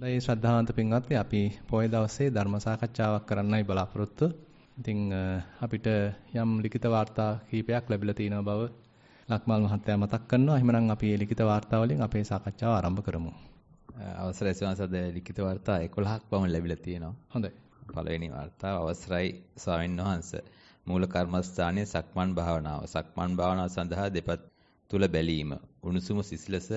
හොඳයි ශ්‍රද්ධාවන්ත පින්වත්නි අපි පොය දවසේ ධර්ම සාකච්ඡාවක් කරන්නයි බලාපොරොත්තු. ඉතින් අපිට යම් ලිඛිත වාර්තා කීපයක් ලැබිලා තියෙන බව ලක්මාල් මහත්තයා මතක් කරනවා. එහෙනම් අපි මේ ලිඛිත වාර්තා වලින් අපේ සාකච්ඡාව ආරම්භ කරමු. අවසරයි ස්වාමීන් ලිඛිත වාර්තා 11ක් පමණ ලැබිලා තියෙනවා. හොඳයි. පළවෙනි වාර්තාව අවසරයි ස්වාමීන් වහන්ස. මූල කර්මස්ථානයේ සක්මන් භාවනාව. සක්මන් භාවනාව සඳහා දෙපත් තුල බැලීම. උණුසුම සිසිලස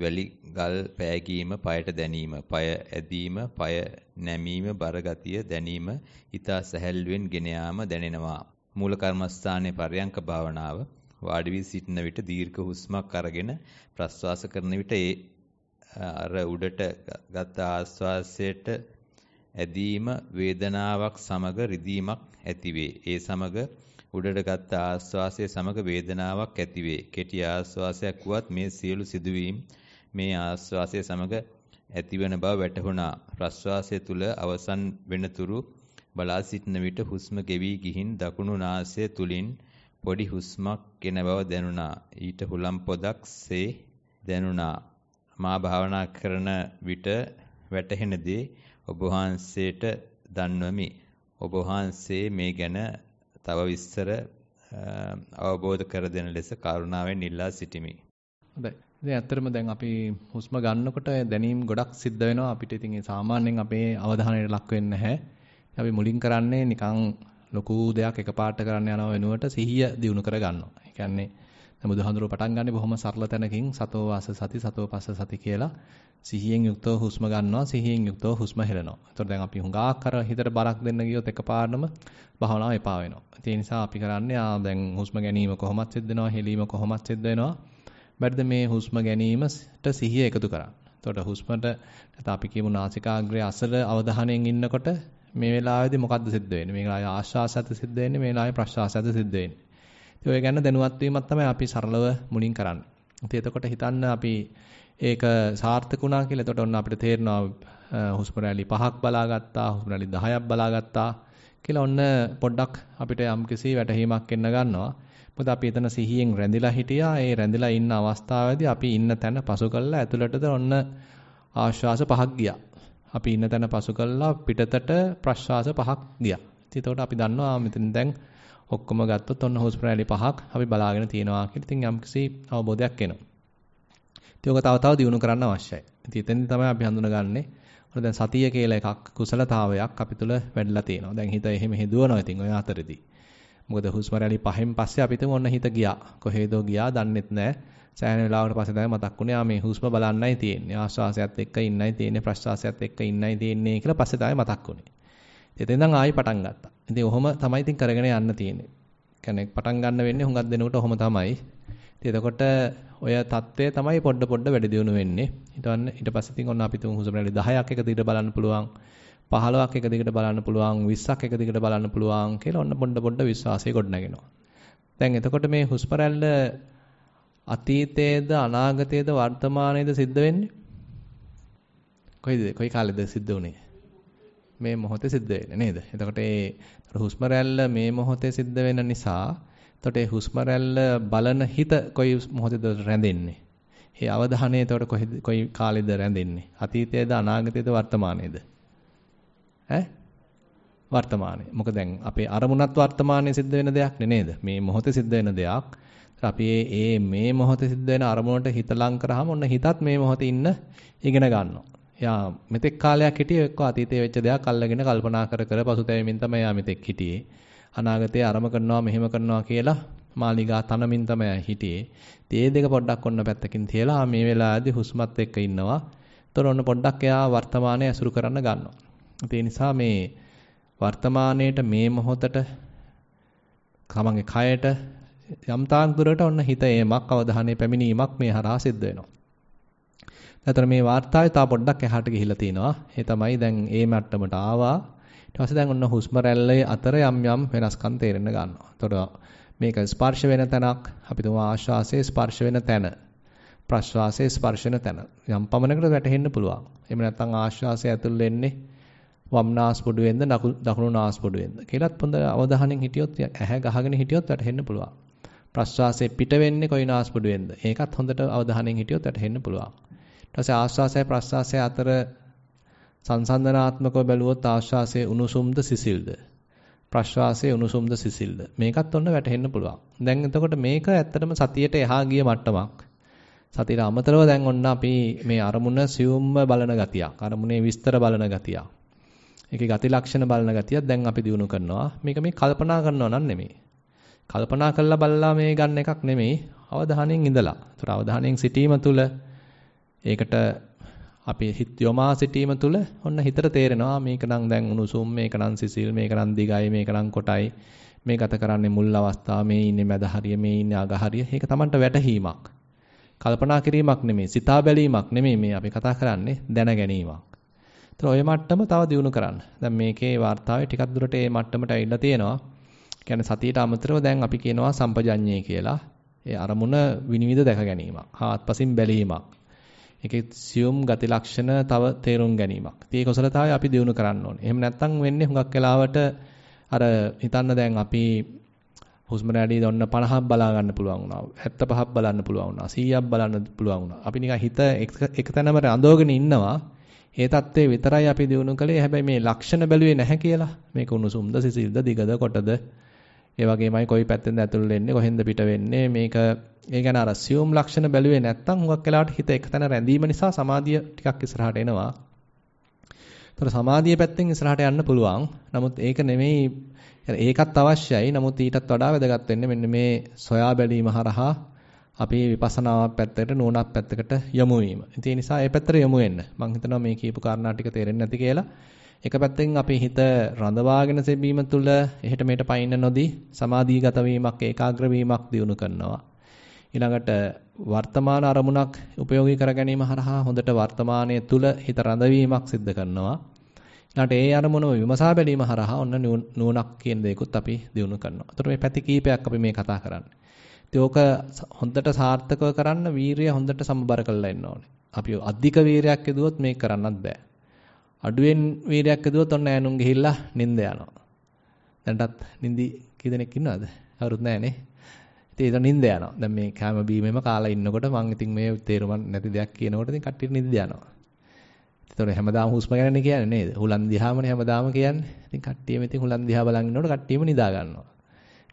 වැලි ගල් පෑගීම পায়ට දැනිම, পায় ඇදීම, পায় නැමීම, බරගතිය දැනිම, ඊතා සැහැල්ලුවෙන් ගෙන යාම දැනෙනවා. මූල කර්මස්ථානයේ පරයන්ක භාවනාව වාඩි වී සිටින විට දීර්ඝ හුස්මක් අරගෙන ප්‍රස්වාස කරන විට ඒ අර උඩට ගත ආස්වාසයට ඇදීම වේදනාවක් සමග රිදීමක් ඇතිවේ. ඒ සමග උඩට ගත ආස්වාසය සමග වේදනාවක් ඇතිවේ. කෙටි ආස්වාසයක් වුවත් මේ සියලු සිදුවීම් මේ ආස්වාසය සමග ඇතිවන බව වැටහුණා. ප්‍රස්වාසය තුල අවසන් වෙනතුරු බලා සිටන විට හුස්ම ගෙවි ගිහින් දකුණු නාසය තුලින් පොඩි හුස්මක් එන බව දැනුණා. ඊට හුලම් පොදක් සේ දැනුණා. මා භාවනා කරන විට වැටහෙන දේ ඔබ වහන්සේට දන්වමි. ඔබ වහන්සේ මේ ගැන තව විස්තර අවබෝධ කර දෙන ලෙස කරුණාවෙන් ඉල්ලා සිටිමි. හොඳයි. ඉතින් ඇත්තටම දැන් අපි හුස්ම ගන්නකොට දැනීම් ගොඩක් සිද්ධ වෙනවා අපිට ඉතින් ඒ සාමාන්‍යයෙන් අපේ අවධානයට ලක් වෙන්නේ නැහැ. අපි මුලින් කරන්නේ නිකන් ලොකු දෙයක් එකපාරට කරන්න යනව වෙනුවට සිහිය දියුණු කර ගන්නවා. ඒ කියන්නේ දැන් බුදුහාඳුරුව පටන් ගන්නේ බොහොම සරල තැනකින් සතෝ වාස සති සතෝ පස්ස සති කියලා සිහියෙන් යුක්තව හුස්ම ගන්නවා සිහියෙන් යුක්තව හුස්ම හෙළනවා. ඒතකොට දැන් අපි හුඟාක් කර හිතට බරක් දෙන්න ගියොත් එකපාරටම භාවනාව එපා වෙනවා. ඒ නිසා අපි කරන්නේ ආ දැන් හුස්ම ගැනීම කොහොමද සිද්ධ වෙනවා හෙලීම කොහොමද සිද්ධ වෙනවා බැරිද මේ හුස්ම ගැනීමට සිහිය එකතු කරන්න. එතකොට හුස්මට අපි කියමු නාසිකාග්‍රය අසල අවධානයෙන් ඉන්නකොට මේ වෙලාවේදී මොකද්ද සිද්ධ වෙන්නේ? මේ වෙලාවේ ආශ්වාසයත් සිද්ධ වෙන්නේ, මේ වෙලාවේ ප්‍රශ්වාසයත් සිද්ධ වෙන්නේ. ඉතින් ඔය ගැන දැනුවත් වීමක් තමයි අපි සරලව මුලින් කරන්නේ. ඉතින් එතකොට හිතන්න අපි ඒක සාර්ථක වුණා කියලා. එතකොට ඔන්න අපිට තේරෙනවා හුස්ම රැලි පහක් බලාගත්තා, හුස්ම රැලි 10ක් බලාගත්තා කියලා ඔන්න පොඩ්ඩක් අපිට යම්කිසි වැටහීමක් එන්න ගන්නවා. මොකද අපි එතන සිහියෙන් රැඳිලා හිටියා. ඒ රැඳිලා ඉන්න අවස්ථාවේදී අපි ඉන්න තැන පසු කළා ඇතුළටද ඔන්න ආශ්වාස පහක් ගියා. අපි ඉන්න තැන පසු කළා පිටතට ප්‍රශ්වාස පහක් ගියා. ඉතින් අපි දන්නවා මෙතන දැන් ඔක්කොම ගත්තොත් ඔන්න හුස්ම රැලි පහක් අපි බලාගෙන තියෙනවා කියලා. ඉතින් යම්කිසි අවබෝධයක් එනවා. ඉතින් ඔක තව තව දියුණු කරන්න අවශ්‍යයි. ඉතින් එතෙන්දී තමයි අපි හඳුනගන්නේ ඔන්න දැන් සතිය කියලා එකක් කුසලතාවයක් අපි තුල වැඩිලා තියෙනවා. දැන් හිත එහෙම හදුවනවා ඉතින් ඔය අතරෙදී. මොකද හුස්ම රැලි පහෙන් පස්සේ අපිට ඔන්න හිත ගියා. කොහෙදෝ ගියා දන්නෙත් නැහැ. සෑහෙන වෙලාවකට පස්සේ තමයි මතක් වුණේ ආ මේ හුස්ම බලන්නයි තියෙන්නේ. ආශ්වාසයත් එක්ක ඉන්නයි තියෙන්නේ ප්‍රශ්වාසයත් එක්ක ඉන්නයි තියෙන්නේ කියලා පස්සේ තමයි මතක් වුණේ. ඉතින් දැන් ආයි පටන් ගත්තා. ඉතින් ඔහොම තමයි ඉතින් කරගෙන යන්න තියෙන්නේ. කියන්නේ පටන් ගන්න වෙන්නේ හුඟක් දෙනකොට ඔහොම තමයි. ඉතින් එතකොට ඔය தත්ත්වය තමයි පොඩ පොඩ වැඩි දියුණු වෙන්නේ. හිතන්න ඊට පස්සේ ඉතින් ඔන්න අපි තුන් හුස්ම රැලි 10ක් එක දිගට බලන්න පුළුවන්. 15ක් එක දිගට බලන්න පුළුවන් 20ක් එක දිගට බලන්න පුළුවන් කියලා ඔන්න පොඩ පොඩ විශ්වාසය ගොඩනගෙනවා. දැන් එතකොට මේ හුස්ම රැල්ල අතීතයේද අනාගතයේද වර්තමානයේද සිද්ධ වෙන්නේ? කොයිද කොයි කාලෙද සිද්ධ වුනේ? මේ මොහොතේ සිද්ධ වෙන්නේ නේද? එතකොට ඒ හුස්ම රැල්ල මේ මොහොතේ සිද්ධ වෙන නිසා එතකොට ඒ හුස්ම රැල්ල බලන හිත කොයි මොහොතේද රැඳෙන්නේ? ඒ අවධානය එතකොට කොයි කාලෙද රැඳෙන්නේ? අතීතයේද අනාගතයේද වර්තමානයේද? ඈ වර්තමානයේ. මොකද දැන් අපේ අරමුණත් වර්තමානයේ සිද්ධ වෙන දෙයක් නේද? මේ මොහොතේ සිද්ධ වෙන දෙයක්. අපි ඒ මේ මොහොතේ සිද්ධ වෙන අරමුණට හිත ලං කරාම ඔන්න හිතත් මේ මොහොතේ ඉන්න ඉගෙන ගන්නවා. එයා මෙතෙක් කාලයක් හිටියේ එක්ක අතීතයේ වෙච්ච දේවල් අල්ලගෙන කල්පනා කර කර පසුතැවෙමින් තමයි එයා මෙතෙක් හිටියේ. අනාගතේ අරම කරනවා මෙහෙම කරනවා කියලා මාලිගා තනමින් තමයි හිටියේ. ඉතින් මේ දෙක පොඩ්ඩක් ඔන්න පැත්තකින් තියලා මේ වෙලාවේදී හුස්මත් එක්ක ඉන්නවා. ඒතර ඔන්න පොඩ්ඩක් එයා වර්තමානයේ ඇසුරු කරන්න ගන්නවා. ඒ නිසා මේ වර්තමානයේට මේ මොහොතට තමන්ගේ කයට යම් තාක් දුරට ඔන්න හිත ඒමක් අවධානයේ පැමිණීමක් මේ හරහා සිද්ධ වෙනවා. නැතර මේ වார்த்தාවේ තා පොඩ්ඩක් එහාට ගිහිලා තිනවා. ඒ තමයි දැන් ඒ මට්ටමට ආවා. ඊට පස්සේ දැන් ඔන්න හුස්ම රැල්ලේ අතර යම් යම් වෙනස්කම් තේරෙන්න ගන්නවා. එතකොට මේක ස්පර්ශ වෙන තැනක් අපි තුමා ආශ්වාසයේ ස්පර්ශ වෙන තැන ප්‍රශ්වාසයේ ස්පර්ශන තැන යම් පමණකට වැටහෙන්න පුළුවන්. එහෙම නැත්නම් ආශ්වාසය ඇතුල් වෙන්නේ වම් නාස්පුඩුවෙන්ද දකුණු නාස්පුඩුවෙන්ද කියලාත් හොඳ අවධානයෙන් හිටියොත් ඇහැ ගහගෙන හිටියොත් වැටහෙන්න පුළුවන්. ප්‍රශ්වාසය පිට වෙන්නේ කොයි නාස්පුඩුවෙන්ද? ඒකත් හොඳට අවධානයෙන් හිටියොත් වැටහෙන්න පුළුවන්. ඊට පස්සේ ආශ්වාසය ප්‍රශ්වාසය අතර සංසන්දනාත්මකව බැලුවොත් ආශ්වාසයේ උණුසුම්ද සිසිල්ද? ප්‍රශ්වාසයේ උණුසුම්ද සිසිල්ද? මේකත් ඔන්න වැටහෙන්න පුළුවන්. දැන් එතකොට මේක ඇත්තටම සතියට එහා ගිය මට්ටමක්. සතියට අමතරව දැන් ඔන්න අපි මේ අරමුණ සියුම්ම බලන ගතියක්. අරමුණේ විස්තර බලන ගතියක්. ඒකේ ගති ලක්ෂණ බලන ගතියක් දැන් අපි දිනු කරනවා. මේක මේ කල්පනා කරනවා නම් නෙමෙයි. කල්පනා කරලා බලලා මේ ගන්න එකක් නෙමෙයි. අවධානයෙන් ඉඳලා. ඒතර අවධානයෙන් සිටීම තුළ ඒකට අපි හිත යොමා සිටීම තුළ ඔන්න හිතට තේරෙනවා මේක නම් දැන් උණුසුම් මේක නම් සිසිල් මේක නම් දිගයි මේක නම් කොටයි මේ ගත කරන්නේ මුල් අවස්ථාව මේ ඉන්නේ මැද හරිය මේ ඉන්නේ අග හරිය ඒක Tamanට වැටහීමක් කල්පනා කිරීමක් නෙමෙයි සිතා බැලීමක් නෙමෙයි මේ අපි කතා කරන්නේ දැන ගැනීමක් ඒතර ඔය මට්ටම තව දියුණු කරන්න. දැන් මේකේ වார்த்தාවේ ටිකක් දුරට ඒ මට්ටමට ඇවිල්ලා තියෙනවා. කියන්නේ සතියට අමතරව දැන් අපි කියනවා සම්පජඤ්ඤය කියලා. ඒ අරමුණ විනිවිද දැක ගැනීමක්. හාත්පසින් බැලීමක්. ඒකේ සියුම් ගති ලක්ෂණ තව තේරුම් ගැනීමක්. ඉතින් ඒ කුසලතාවය අපි දියුණු කරන්න ඕනේ. එහෙම නැත්නම් වෙන්නේ හුඟක් වෙලාවට අර හිතන්න දැන් අපි හුස්ම රැලි දොන්න 50ක් බලා ගන්න පුළුවන් වුණා. 75ක් බලන්න පුළුවන් වුණා. 100ක් බලන්න පුළුවන් වුණා. අපි නිකන් හිත එක තැනම රඳවගෙන ඉන්නවා. ඒ தત્ත්වය විතරයි අපි දිනු කළේ. හැබැයි මේ ලක්ෂණ බැලුවේ නැහැ කියලා. මේක උණුසුම්ද, සිසිල්ද, දිගද, කොටද. ඒ වගේමයි කොයි පැත්තෙන්ද ඇතුල් වෙන්නේ, කොහෙන්ද පිට වෙන්නේ. මේක ඒ ගැන අර සියුම් ලක්ෂණ බැලුවේ නැත්තම් හුඟක් වෙලාවට හිත එකතන රැඳීම නිසා සමාධිය ටිකක් ඉස්සරහට එනවා. ඒතර සමාධිය පැත්තෙන් ඉස්සරහට යන්න පුළුවන්. නමුත් ඒක නෙමෙයි ඒකත් අවශ්‍යයි. නමුත් ඊටත් වඩා වැදගත් වෙන්නේ මෙන්න මේ සොයා බැලීම හරහා අපේ විපස්සනාවක් පැත්තකට නෝනක් පැත්තකට යොමු වීම. ඒ නිසා ඒ පැත්තට යොමු වෙන්න. මම හිතනවා මේ කියපු කාරණා ටික තේරෙන්නේ නැති කියලා. එක පැත්තෙන් අපේ හිත රඳවාගෙන සෙබීම තුළ එහෙට මෙහෙට පයින්න නොදී සමාධිගත වීමක් ඒකාග්‍ර වීමක් දිනු කරනවා. ඊළඟට වර්තමාන අරමුණක් ප්‍රයෝගී කර ගැනීම හරහා හොඳට වර්තමානයේ තුල හිත රඳවීමක් සිද්ධ කරනවා. ඊළඟට ඒ අරමුණම විමසා බැලීම හරහා ඔන්න නුවණක් කියන දේකුත් අපි දිනු කරනවා. එතකොට මේ පැති කීපයක් අපි මේ කතා කරන්නේ. ඕක හොඳට සාර්ථකව කරන්න වීරිය හොඳට සමබර කරලා ඉන්න ඕනේ. අපි අධික වීරයක් යදුවොත් මේක කරන්නත් බෑ. අඩුවෙන් වීරයක් යදුවොත් ඔන්න ඈනුන් ගිහිල්ලා නිින්ද යනවා. දැන්ටත් නිින්දි කී දෙනෙක් ඉන්නවද? කවුරුත් නැහනේ. ඉතින් ඒක නිින්ද යනවා. දැන් මේ කැම බීමේම කාලා ඉන්නකොට මං ඉතින් මේ තේරුමක් නැති දෙයක් කියනකොට ඉතින් කට්ටිය නිින්ද යනවා. ඒතකොට හැමදාම හුස්ම ගැනනේ කියන්නේ නේද? හුලන් දිහාමනේ හැමදාම කියන්නේ. ඉතින් කට්ටියම ඉතින් හුලන් දිහා බලන් ඉන්නකොට කට්ටියම නිදා ගන්නවා.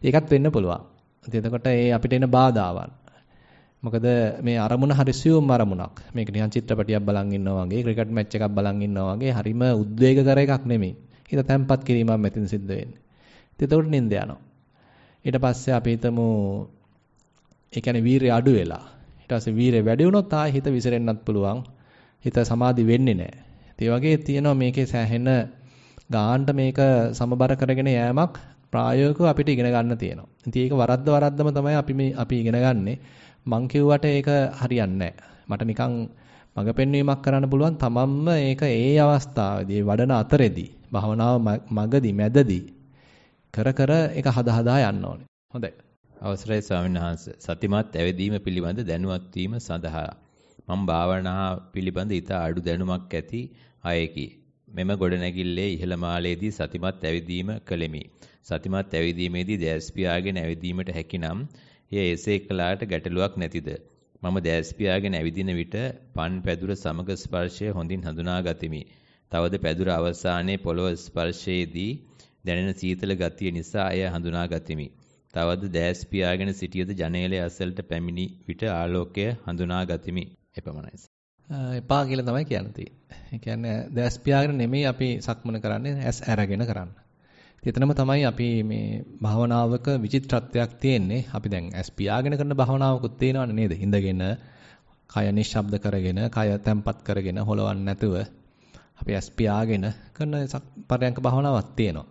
ඒකත් වෙන්න පුළුවන්. ඉතින් එතකොට ඒ අපිට එන බාධාවල්. මොකද මේ අරමුණ හරි සියුම් අරමුණක්. මේක නිකන් චිත්‍රපටියක් බලන් ඉන්නවා වගේ, ක්‍රිකට් මැච් එකක් බලන් ඉන්නවා වගේ හරිම උද්වේගකර එකක් නෙමෙයි. හිත තැම්පත් කිරීමක් මෙතින් සිද්ධ වෙන්නේ. ඉතින් එතකොට නිින්ද යනවා. ඊට පස්සේ අපි හිතමු ඒ කියන්නේ වීරිය අඩු වෙලා. ඊට පස්සේ වීරිය වැඩි වුණොත් ආයෙ හිත විසිරෙන්නත් පුළුවන්. හිත සමාධි වෙන්නේ නැහැ. ඒ වගේ තියෙනවා මේකේ සෑහෙන ගාහන්ට මේක සමබර කරගෙන යෑමක් ප්‍රායෝගිකව අපිට ඉගෙන ගන්න තියෙනවා. ඉතින් ඒක වරද්ද වරද්දම තමයි අපි මේ අපි ඉගෙන ගන්නෙ. මං කිව්වට ඒක හරියන්නේ මට නිකන් මඟ පෙන්වීමක් කරන්න පුළුවන් තමන්ම ඒක ඒ අවස්ථාවේදී වඩන අතරේදී භවනාව මගදී මැදදී කර කර ඒක හදා හදා යන්න ඕනේ. හොඳයි. අවසරයි ස්වාමීන් වහන්සේ. සතිමත් ඇවිදීම පිළිබඳ දැනුවත් වීම සඳහා මම භාවනා පිළිබඳ ඊට අඩු දැනුමක් ඇති අයෙකි. මෙම ගොඩනැගිල්ලේ ඉහළ මාලයේදී සතිමත් ඇවිදීම කළෙමි. සතිමත් ඇවිදීමේදී දැස් පියාගෙන ඇවිදීමට හැකිනම් එය එසේ කළාට ගැටලුවක් නැතිද? මම දැස් පියාගෙන ඇවිදින විට පන් පැදුර සමග ස්පර්ශය හොඳින් හඳුනා ගතිමි. තවද පැදුර අවසානයේ පොළොව ස්පර්ශයේදී දැනෙන සීතල ගතිය නිසා එය හඳුනා ගතිමි. තවද දැස් පියාගෙන සිටියද ජනේලය අසලට පැමිණි විට ආලෝකය හඳුනා ගතිමි. එපමණයි. එපා කියලා තමයි කියන්නේ. ඒ කියන්නේ දැස් පියාගෙන නෙමෙයි අපි සක්මන කරන්නේ ඇස් අරගෙන කරන්නේ. එතනම තමයි අපි මේ භාවනාවක විචිත්‍රත්වයක් තියෙන්නේ. අපි දැන් ඇස් පියාගෙන කරන භාවනාවකුත් තියෙනවනේ නේද? ඉඳගෙන, කය නිශ්ශබ්ද කරගෙන, කය තැම්පත් කරගෙන හොලවන්නේ නැතුව අපි ඇස් පියාගෙන කරන පරයන්ක භාවනාවක් තියෙනවා.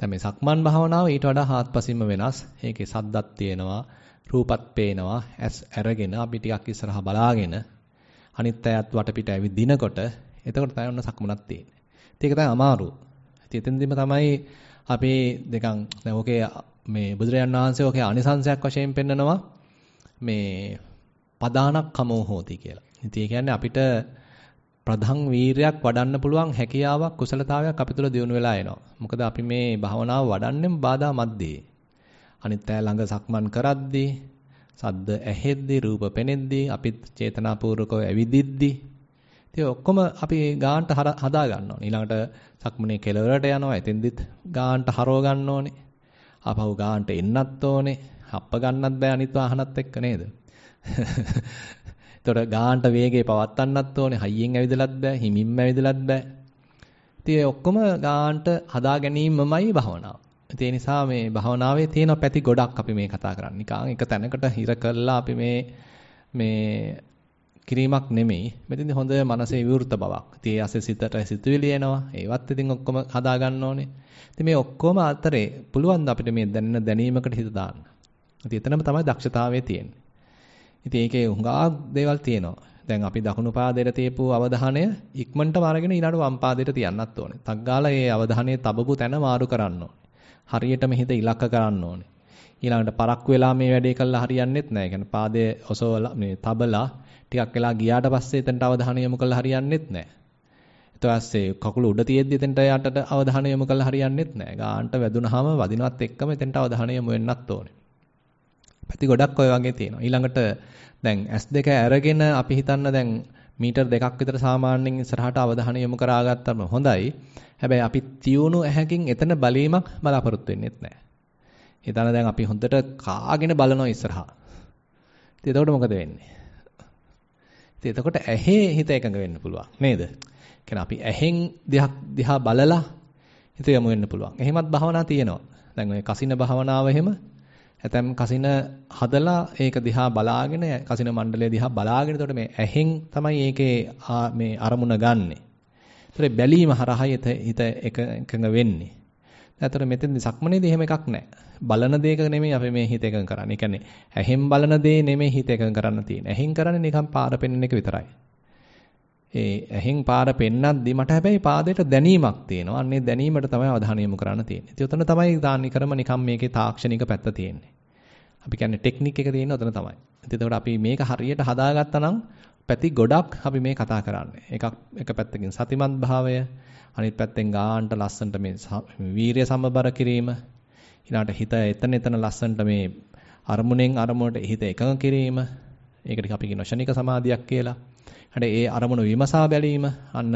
දැන් මේ සක්මන් භාවනාව ඊට වඩා හාත්පසින්ම වෙනස්. ඒකේ සද්දක් තියෙනවා, රූපත් පේනවා, ඇස් අරගෙන අපි ටිකක් ඉස්සරහා බලාගෙන අනිත් අයත් වටපිට ඇවිදිනකොට එතකොට තමයි ඔන්න සක්මනක් තියෙන්නේ. ඒක තමයි අමාරු. ඉතින් එතෙන්දිම තමයි අපි දෙකන් දැන් ඔකේ මේ බුදුරජාන් වහන්සේ ඔකේ අනිසංශයක් වශයෙන් පෙන්නනවා මේ පදානක් කමෝ හෝති කියලා. ඉතින් ඒ කියන්නේ අපිට ප්‍රධාන වීරයක් වඩන්න පුළුවන් හැකියාවක් කුසලතාවයක් අපි තුල දියුණු වෙලා එනවා. මොකද අපි මේ භවනාව වඩන්නේ බාධා මැද්දේ. අනිත් අය ළඟ සක්මන් කරද්දී, සද්ද ඇහෙද්දී, රූප පෙනෙද්දී, අපි චේතනාපූර්වකව ඇවිදිද්දී ඉතින් ඔක්කොම අපි ගානට හදා ගන්න ඕනේ. ඊළඟට සක්මනේ කෙලවරට යනවා. එතෙන්දිත් ගානට හරව ගන්න ඕනේ. ආපහු ගානට එන්නත් ඕනේ. හප්ප ගන්නත් බෑ අනිත් වාහනත් එක්ක නේද? එතකොට ගානට වේගේ පවත්වන්නත් ඕනේ. හයියෙන් ඇවිදලත් බෑ. හිමින්ම ඇවිදලත් බෑ. ඉතින් ඔක්කොම ගානට හදා ගැනීමමයි භවනාව. ඒ නිසා මේ භවනාවේ තියෙන පැති ගොඩක් අපි මේ කතා කරන්නේ. නිකන් එක තැනකට හිර කළා අපි මේ මේ කිරීමක් නෙමෙයි. මෙතනදී හොඳ මනසේ විවෘත බවක්. ඉතින් ඒ අසේ සිතට සිතුවිලි එනවා. ඒවත් ඉතින් ඔක්කොම හදා ගන්න ඕනේ. ඉතින් මේ ඔක්කොම අතරේ පුළුවන් අපිට මේ දැනෙන දැනීමකට හිත දාන්න. ඉතින් එතනම තමයි දක්ෂතාවය තියෙන්නේ. ඉතින් ඒකේ හුඟක් දේවල් තියෙනවා. දැන් අපි දකුණු පාදයට තියපු අවධානය ඉක්මනටම අරගෙන ඊළඟ වම් පාදයට තියන්නත් ඕනේ. තක් ගාලා ඒ අවධානයේ තබපු තැන මාරු කරන්න ඕනේ. හරියටම හිත ඉලක්ක කරන්න ඕනේ. ඊළඟට පරක්කු වෙලා මේ වැඩේ කළා හරියන්නේත් නැහැ. يعني පාදයේ ඔසවලා මේ තබලා ටිකක් වෙලා ගියාට පස්සේ එතනට අවධානය යොමු කළා හරියන්නේත් නැහැ. ඊට පස්සේ කකුල උඩ තියෙද්දි එතනට යටට අවධානය යොමු කළා හරියන්නේත් නැහැ. ගාන්ට වැදුනහම වදිනවත් එක්කම එතනට අවධානය යොමු වෙන්නත් ඕනේ. පැති ගොඩක් ඔය වගේ තියෙනවා. ඊළඟට දැන් S2 අරගෙන අපි හිතන්න දැන් මීටර් දෙකක් විතර සාමාන්‍යයෙන් ඉස්සරහට අවධානය යොමු කරාගත්තම හොඳයි. හැබැයි අපි තියුණු ඇහැකින් එතන බලීමක් බලාපොරොත්තු වෙන්නේත් නැහැ. හිතන දැන් අපි හොඳට කාගෙන බලනවා ඉස්සරහා. ඉතින් එතකොට මොකද වෙන්නේ? ඉතින් එතකොට ඇහි හිත එකඟ වෙන්න පුළුවන් නේද? කියන්නේ අපි ඇහෙන් දෙයක් දිහා බලලා හිත යොමු වෙන්න පුළුවන්. එහෙමත් භාවනා තියෙනවා. දැන් ඔය කසින භාවනාව එහෙම ඇතම් කසින හදලා ඒක දිහා බලාගෙන කසින මණ්ඩලය දිහා බලාගෙන එතකොට මේ ඇහෙන් තමයි ඒකේ මේ අරමුණ ගන්නෙ. ඒතර බැලීම හරහා හිත එක එකඟ වෙන්නේ. එතකොට මෙතෙන්දි සක්මනේදී එහෙම එකක් නැහැ. බලන දේක නෙමෙයි අපි මේ හිත එකඟ කරන්නේ. ඒ කියන්නේ ඇහෙන් බලන දේ නෙමෙයි හිත එකඟ කරන්න තියෙන්නේ. ඇහෙන් කරන්නේ නිකන් පාර පෙන්වන එක විතරයි. ඒ ඇහෙන් පාර පෙන්නද්දි මට හැබැයි පාදයට දැනීමක් තියෙනවා. අන්නේ දැනීමට තමයි අවධානය යොමු කරන්න තියෙන්නේ. ඉතින් උතන තමයි දානිකරම නිකන් මේකේ තාක්ෂණික පැත්ත තියෙන්නේ. අපි කියන්නේ ටෙක්නික් එක තියෙන උතන තමයි. ඉතින් එතකොට අපි මේක හරියට හදාගත්තා නම් පැති ගොඩක් අපි මේ කතා කරන්නේ. එකක් එක පැත්තකින් සතිමත් භාවය, අනිත් පැත්තෙන් ගානට ලස්සනට මේ වීරිය සමබර කිරීම, ඊළාට හිත එතන එතන ලස්සනට මේ අරමුණෙන් අරමුණට හිත එකඟ කිරීම, ඒකට අපි කියන ෂණික සමාධියක් කියලා. හරි ඒ අරමුණ විමසා බැලීම අන්න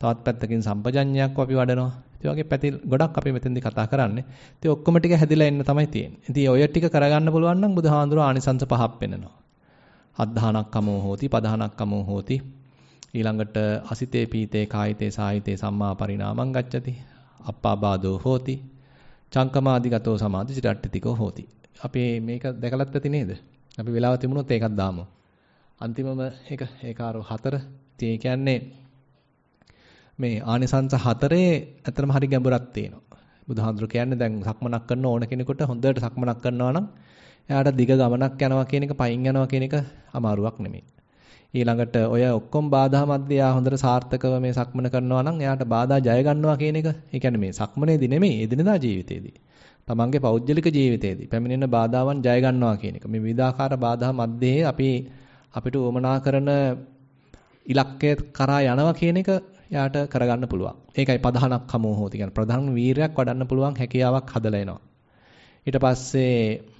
තවත් පැත්තකින් සම්පජඤ්ඤයක් අපි වඩනවා. ඒ වගේ පැති ගොඩක් අපි මෙතෙන්දි කතා කරන්නේ. ඉතින් ඔක්කොම ටික හැදිලා එන්න තමයි තියෙන්නේ. ඉතින් ඔය ටික කරගන්න පුළුවන් නම් බුදුහාඳුර ආනිසංස පහක් පෙන්නනවා. අද්ධානක්කමෝ හෝති පධානක්කමෝ හෝති ඊළඟට අසිතේ පීතේ කායිතේ සායිතේ සම්මා පරිණාමං ගච්ඡති අප්පාබාධෝ හෝති චංකමාදිගතෝ සමාධි චිරට්ඨිතිකෝ හෝති අපි මේක දැකලත් ඇති නේද අපි වෙලාව තිබුණොත් ඒකත් දාමු අන්තිමම එක ඒකාරෝ හතර ඉතින් ඒ කියන්නේ මේ ආනිසංස හතරේ ඇත්තටම හරි ගැඹුරක් තියෙනවා බුදුහාඳුර කියන්නේ දැන් සක්මනක් කරන ඕන කෙනෙකුට හොඳට සක්මනක් කරනවා නම් එයාට දිග ගමනක් යනවා කියන එක පයින් යනවා කියන එක අමාරුවක් නෙමෙයි. ඊළඟට ඔය ඔක්කොම බාධා මැද්දේ යා හොඳට සාර්ථකව මේ සක්මන කරනවා නම් එයාට බාධා ජය ගන්නවා කියන එක ඒ කියන්නේ මේ සක්මනේදී නෙමෙයි එදිනදා ජීවිතේදී. තමන්ගේ පෞද්ගලික ජීවිතේදී පැමිණෙන බාධාවන් ජය ගන්නවා කියන එක. මේ විවිධාකාර බාධා මැද්දේ අපි අපිට උවමනා කරන ඉලක්කය කරා යනවා කියන එක එයාට කරගන්න පුළුවන්. ඒකයි ප්‍රධානක් හමෝ හොති කියන්නේ ප්‍රධාන වීරයක් වඩන්න පුළුවන් හැකියාවක් හදලා එනවා. ඊට පස්සේ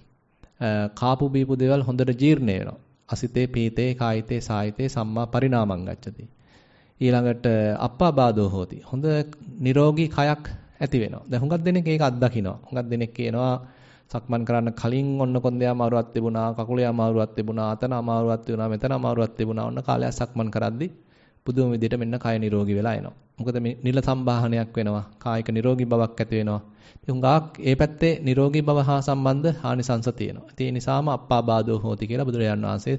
කාපු බීපු දේවල් හොඳට ජීර්ණ වෙනවා. අසිතේ පීතේ කායිතේ සායිතේ සම්මා පරිණාමං ගච්ඡති. ඊළඟට අප්පාබාධෝ හෝති. හොඳ නිරෝගී කයක් ඇති වෙනවා. දැන් හුඟක් දෙනෙක් ඒක අත්දකිනවා. හුඟක් දෙනෙක් කියනවා සක්මන් කරන්න කලින් ඔන්න කොන්දේ අමාරුවක් තිබුණා, කකුලේ අමාරුවක් තිබුණා, අතන අමාරුවක් තිබුණා, මෙතන අමාරුවක් තිබුණා. ඔන්න කාලයක් සක්මන් කරද්දි පුදුම විදිහට මෙන්න කය නිරෝගී වෙලා එනවා. මොකද මේ නිල සම්බාහනයක් වෙනවා. කායික නිරෝගී බවක් ඇති වෙනවා. හුඟක් ඒ පැත්තේ නිරෝගී බව හා සම්බන්ධ හානිසංශ තියෙනවා. ඒ නිසාම අප්පාබාධෝ හෝති කියලා බුදුරජාන් වහන්සේ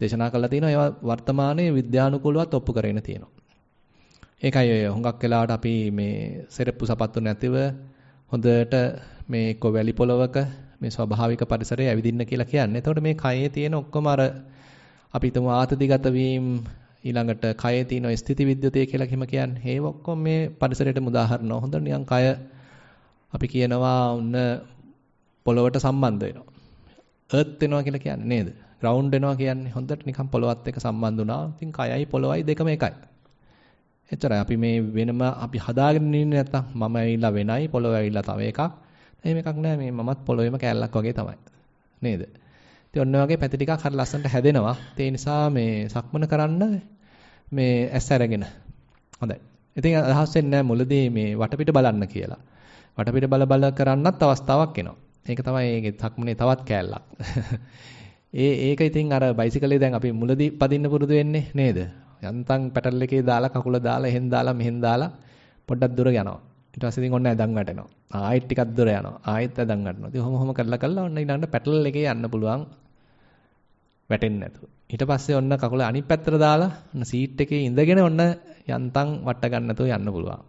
දේශනා කළා තියෙනවා. ඒවා වර්තමානයේ විද්‍යානුකූලවත් ඔප්පු කරගෙන තියෙනවා. ඒකයි ඔය හුඟක් වෙලාවට අපි මේ සෙරප්පු සපත්තු නැතිව හොඳට මේ එක්ක වැලි පොලවක මේ ස්වභාවික පරිසරයේ ඇවිදින්න කියලා කියන්නේ. එතකොට මේ කයේ තියෙන ඔක්කොම අර අපි හිතමු ආතතිගත වීම ඊළඟට කයේ තියෙන ස්ථಿತಿ විද්‍යුතය කියලා කිම කියන්නේ. ඒ ඔක්කොම මේ පරිසරයට උදාහරණ හොඳට නිකන් කය අපි කියනවා ඔන්න පොළොවට සම්බන්ධ වෙනවා. එර්ත් වෙනවා කියලා කියන්නේ නේද? ග්‍රවුන්ඩ් වෙනවා කියන්නේ හොඳට නිකන් පොළොවත් එක්ක සම්බන්ධ වුණා. ඉතින් කයයි පොළොවයි දෙකම එකයි. එච්චරයි. අපි මේ වෙනම අපි හදාගෙන ඉන්නේ නැත්තම් මම ඇවිල්ලා වෙනයි පොළොව ඇවිල්ලා තව එකක්. එහෙම එකක් නෑ මේ මමත් පොළොවේම කැලලක් වගේ තමයි. නේද? ඉතින් ඔන්න වගේ පැති ටිකක් හරි ලස්සනට හැදෙනවා. ඒ නිසා මේ සක්මන කරන්න මේ ඇස් අරගෙන. හොඳයි. ඉතින් අදහස් වෙන්නේ මුලදී මේ වටපිට බලන්න කියලා. වටපිට බල බල කරන්නත් අවස්ථාවක් එනවා. ඒක තමයි ඒකේ සක්මනේ තවත් කෑල්ලක්. ඒ ඒක ඉතින් අර බයිසිකලේ දැන් අපි මුලදී පදින්න පුරුදු වෙන්නේ නේද? යන්තම් පැඩල් එකේ දාලා කකුල දාලා එහෙන් දාලා මෙහෙන් දාලා පොඩ්ඩක් දුර යනවා. ඊට පස්සේ ඉතින් ඔන්න ඇදන් වැටෙනවා. ආයෙත් ටිකක් දුර යනවා. ආයෙත් ඇදන් වැටෙනවා. ඉතින් ඔහොම ඔහොම කරලා කරලා ඔන්න ඊළඟට පැඩල් එකේ යන්න පුළුවන්. වැටෙන්නේ නැතුව. ඊට පස්සේ ඔන්න කකුල අනිත් පැත්තට දාලා ඔන්න සීට් එකේ ඉඳගෙන ඔන්න යන්තම් වට ගන්න නැතුව යන්න පුළුවන්.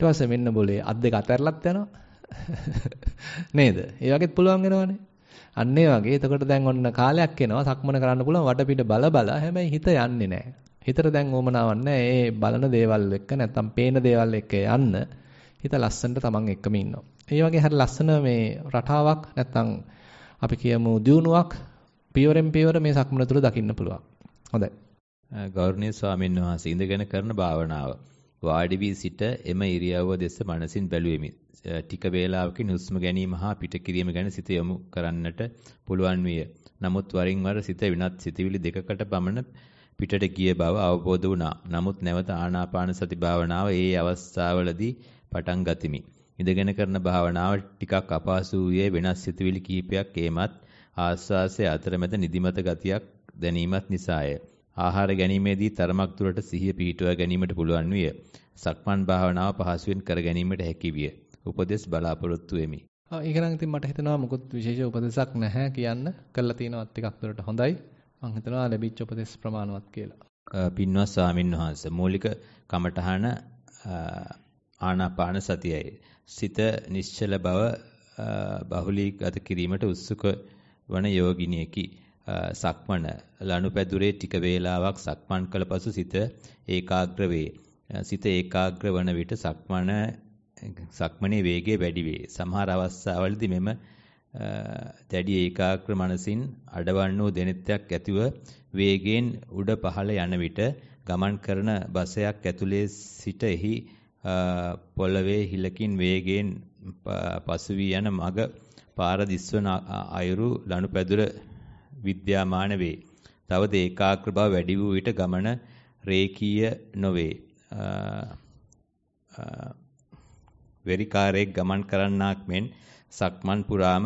ඊට පස්සේ මෙන්න බොලේ අත් දෙක අතහැරලත් යනවා නේද ඒ වගේත් පුළුවන් වෙනවනේ අන්න ඒ වගේ එතකොට දැන් ඔන්න කාලයක් එනවා සක්මන කරන්න පුළුවන් වටපිට බල බල හැබැයි හිත යන්නේ නැහැ හිතට දැන් ඕමනාවක් නැහැ ඒ බලන දේවල් එක්ක නැත්තම් පේන දේවල් එක්ක යන්න හිත ලස්සනට තමන් එක්කම ඉන්නවා ඒ වගේ හරි ලස්සන මේ රටාවක් නැත්තම් අපි කියමු දියුණුවක් පියවරෙන් පියවර මේ සක්මන තුළ දකින්න පුළුවන්. හොඳයි. ගෞරවනීය ස්වාමීන් වහන්සේ ඉඳගෙන කරන භාවනාව වාඩි වී සිට එම ඉරියව්ව දෙස මනසින් බැලුවෙමි. ටික වේලාවකින් හුස්ම ගැනීම හා පිට කිරීම ගැන සිත යොමු කරන්නට පුළුවන් විය. නමුත් වරින් වර සිත විනත් සිතවිලි දෙකකට පමණ පිටට ගිය බව අවබෝධ වුණා. නමුත් නැවත ආනාපාන සති භාවනාව ඒ අවස්ථාවවලදී පටන් ගතිමි. ඉඳගෙන කරන භාවනාව ටිකක් අපහසු වූයේ වෙනස් සිතවිලි කිහිපයක් ඒමත් ආස්වාසය අතරමැද නිදිමත ගතියක් දැනීමත් නිසාය. ආහාර ගැනීමේදී තරමක් දුරට සිහිය පිහිටුවා ගැනීමට පුළුවන් විය. සක්මන් භාවනාව පහසුවෙන් කර ගැනීමට හැකි විය. උපදෙස් බලාපොරොත්තු වෙමි. ආ ඒක නම් ඉතින් මට හිතෙනවා මොකොත් විශේෂ උපදෙසක් නැහැ කියන්න. කළා තියෙනවත් ටිකක් දුරට හොඳයි. මම හිතනවා ලැබිච්ච උපදෙස් ප්‍රමාණවත් කියලා. පින්වත් ස්වාමින්වහන්ස මූලික කමඨහන ආනාපාන සතියයි. සිත නිශ්චල බව බහුලීගත කිරීමට උත්සුක වන යෝගිනියකි. සක්මන ලනුපැදුරේ ටික වේලාවක් සක්මන් කළ පසු සිත ඒකාග්‍ර වේ. සිත ඒකාග්‍ර වන විට සක්මන සක්මනේ වේගය වැඩි වේ. සමහර අවස්ථාවලදී මෙම දැඩි ඒකාග්‍ර මනසින් අඩවන්න වූ දෙනෙත්යක් ඇතිව වේගයෙන් උඩ පහළ යන විට ගමන් කරන බසයක් ඇතුලේ සිට එහි පොළවේ හිලකින් වේගයෙන් පසු වී යන මග පාර දිස්වන අයුරු ලනුපැදුර විද්‍යාමාන වේ. තවද ඒකාග්‍ර බව වැඩි වූ විට ගමන රේඛීය නොවේ. වෙරිකාරයෙක් ගමන් කරන්නාක් මෙන් සක්මන් පුරාම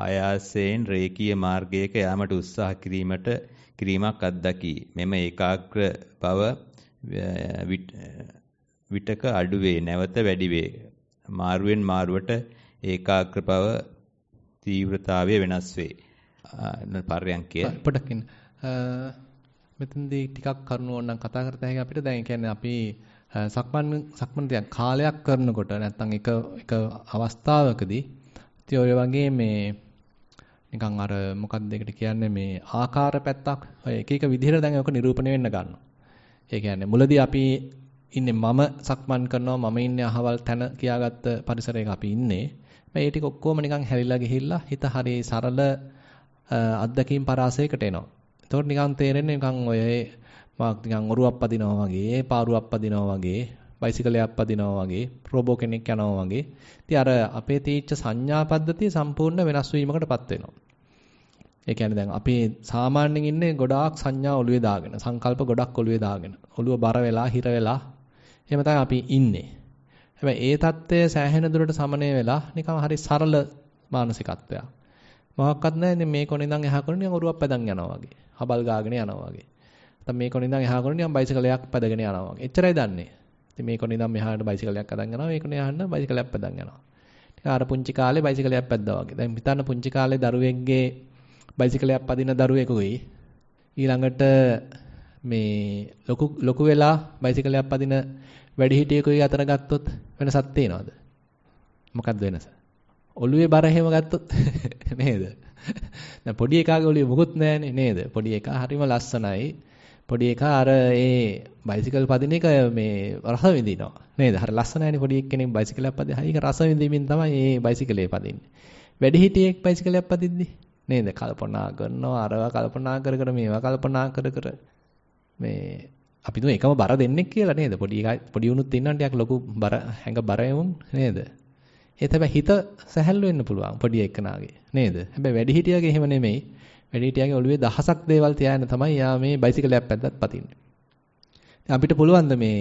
ආයාසයෙන් රේඛීය මාර්ගයක යාමට උත්සාහ කිරීමට කිරීමක් අත්දකි. මෙම ඒකාග්‍ර බව විටක අඩුවේ නැවත වැඩිවේ. මාරුවෙන් මාරුවට ඒකාග්‍ර බව තීව්‍රතාවය වෙනස් වේ. පර්යන්කය. පොඩක් ඉන්න. මෙතනදී ටිකක් කරුණු ඕනනම් කතා කරත හැකි අපිට දැන් කියන්නේ අපි සක්මන් සක්මන් ටිකක් කාලයක් කරනකොට නැත්තම් එක එක අවස්ථාවකදී ඉතින් ඔය වගේ මේ නිකන් අර මොකක්ද ඒකට කියන්නේ මේ ආකාර පැත්තක් ඔය එක එක විදිහට දැන් ඔක නිරූපණය වෙන්න ගන්නවා. ඒ කියන්නේ මුලදී අපි ඉන්නේ මම සක්මන් කරනවා මම ඉන්නේ අහවල් තැන කියාගත්ත පරිසරයක අපි ඉන්නේ. මේ ටික ඔක්කොම නිකන් හැරිලා ගිහිල්ලා හිත හරිය සරල අත්දැකීම් පරාසයකට එනවා. එතකොට නිකන් තේරෙන්නේ නිකන් ඔය මාක් නිකන් ඔරුවක් පදිනවා වගේ, පාරුවක් පදිනවා වගේ, බයිසිකලයක් පදිනවා වගේ, රෝබෝ කෙනෙක් යනවා වගේ. ඉතින් අර අපේ තීච්ඡ සංඥා පද්ධතිය සම්පූර්ණ වෙනස් වීමකටපත් වෙනවා. ඒ කියන්නේ දැන් අපි සාමාන්‍යයෙන් ඉන්නේ ගොඩාක් සංඥා ඔළුවේ දාගෙන සංකල්ප ගොඩක් ඔළුවේ දාගෙන ඔළුව බර වෙලා හිර වෙලා එහෙම තමයි අපි ඉන්නේ. හැබැයි ඒ தත්ත්වය සෑහෙන දුරට සමනය වෙලා නිකන් හරි සරල මානසිකත්වයක්. මොකක්වත් නැහැ. ඉතින් මේ කොනේ ඉඳන් එහා කොනේ නිකන් ඔරුවක් පැදන් යනවා වගේ. හබල් ගාගෙන යනවා වගේ. නැත්නම් මේ කොනේ ඉඳන් එහා කොනේ නිකන් බයිසිකලයක් පැදගෙන යනවා වගේ. එච්චරයි දන්නේ. ඉතින් මේ කොනේ ඉඳන් මෙහාට බයිසිකලයක් අදන් යනවා. මේ කොනේ යන්න බයිසිකලයක් පැදන් යනවා. ටික අර පුංචි කාලේ බයිසිකලයක් පැද්දා වගේ. දැන් හිතන්න පුංචි කාලේ දරුවෙක්ගේ බයිසිකලයක් පදින දරුවෙකුයි ඊළඟට මේ ලොකු ලොකු වෙලා බයිසිකලයක් පදින වැඩිහිටියෙකුයි අතර ගත්තොත් වෙනසක් තියනවද? මොකක්ද වෙනස? ඔළුවේ බර එහෙම ගත්තොත් නේද? දැන් පොඩි එකාගේ ඔළුවේ මොකුත් නැහනේ නේද? පොඩි එකා හරිම ලස්සනයි. පොඩි එකා අර ඒ බයිසිකල් පදින එක මේ රස විඳිනවා. නේද? හරි ලස්සනයිනේ පොඩි එක්කෙනෙක් බයිසිකලයක් පදින. හරි ඒක රස විඳීමෙන් තමයි මේ බයිසිකලේ පදින්නේ. වැඩිහිටියෙක් බයිසිකලයක් පදිද්දී නේද? කල්පනා කරනවා, අරවා කල්පනා කර කර මේවා කල්පනා කර කර මේ අපි දුන්නේ එකම බර දෙන්නේ කියලා නේද? පොඩි පොඩි උනුත් ඉන්නන්ට යක් ලොකු බර හැඟ බර එමුන් නේද? ඒත් හැබැයි හිත සැහැල්ලු වෙන්න පුළුවන් පොඩි එකනාගේ නේද? හැබැයි වැඩිහිටියගේ එහෙම නෙමෙයි. වැඩිහිටියගේ ඔළුවේ දහසක් දේවල් තියාගෙන තමයි යා මේ බයිසිකලයක් පැද්දත් පතින්නේ. අපිට පුළුවන් මේ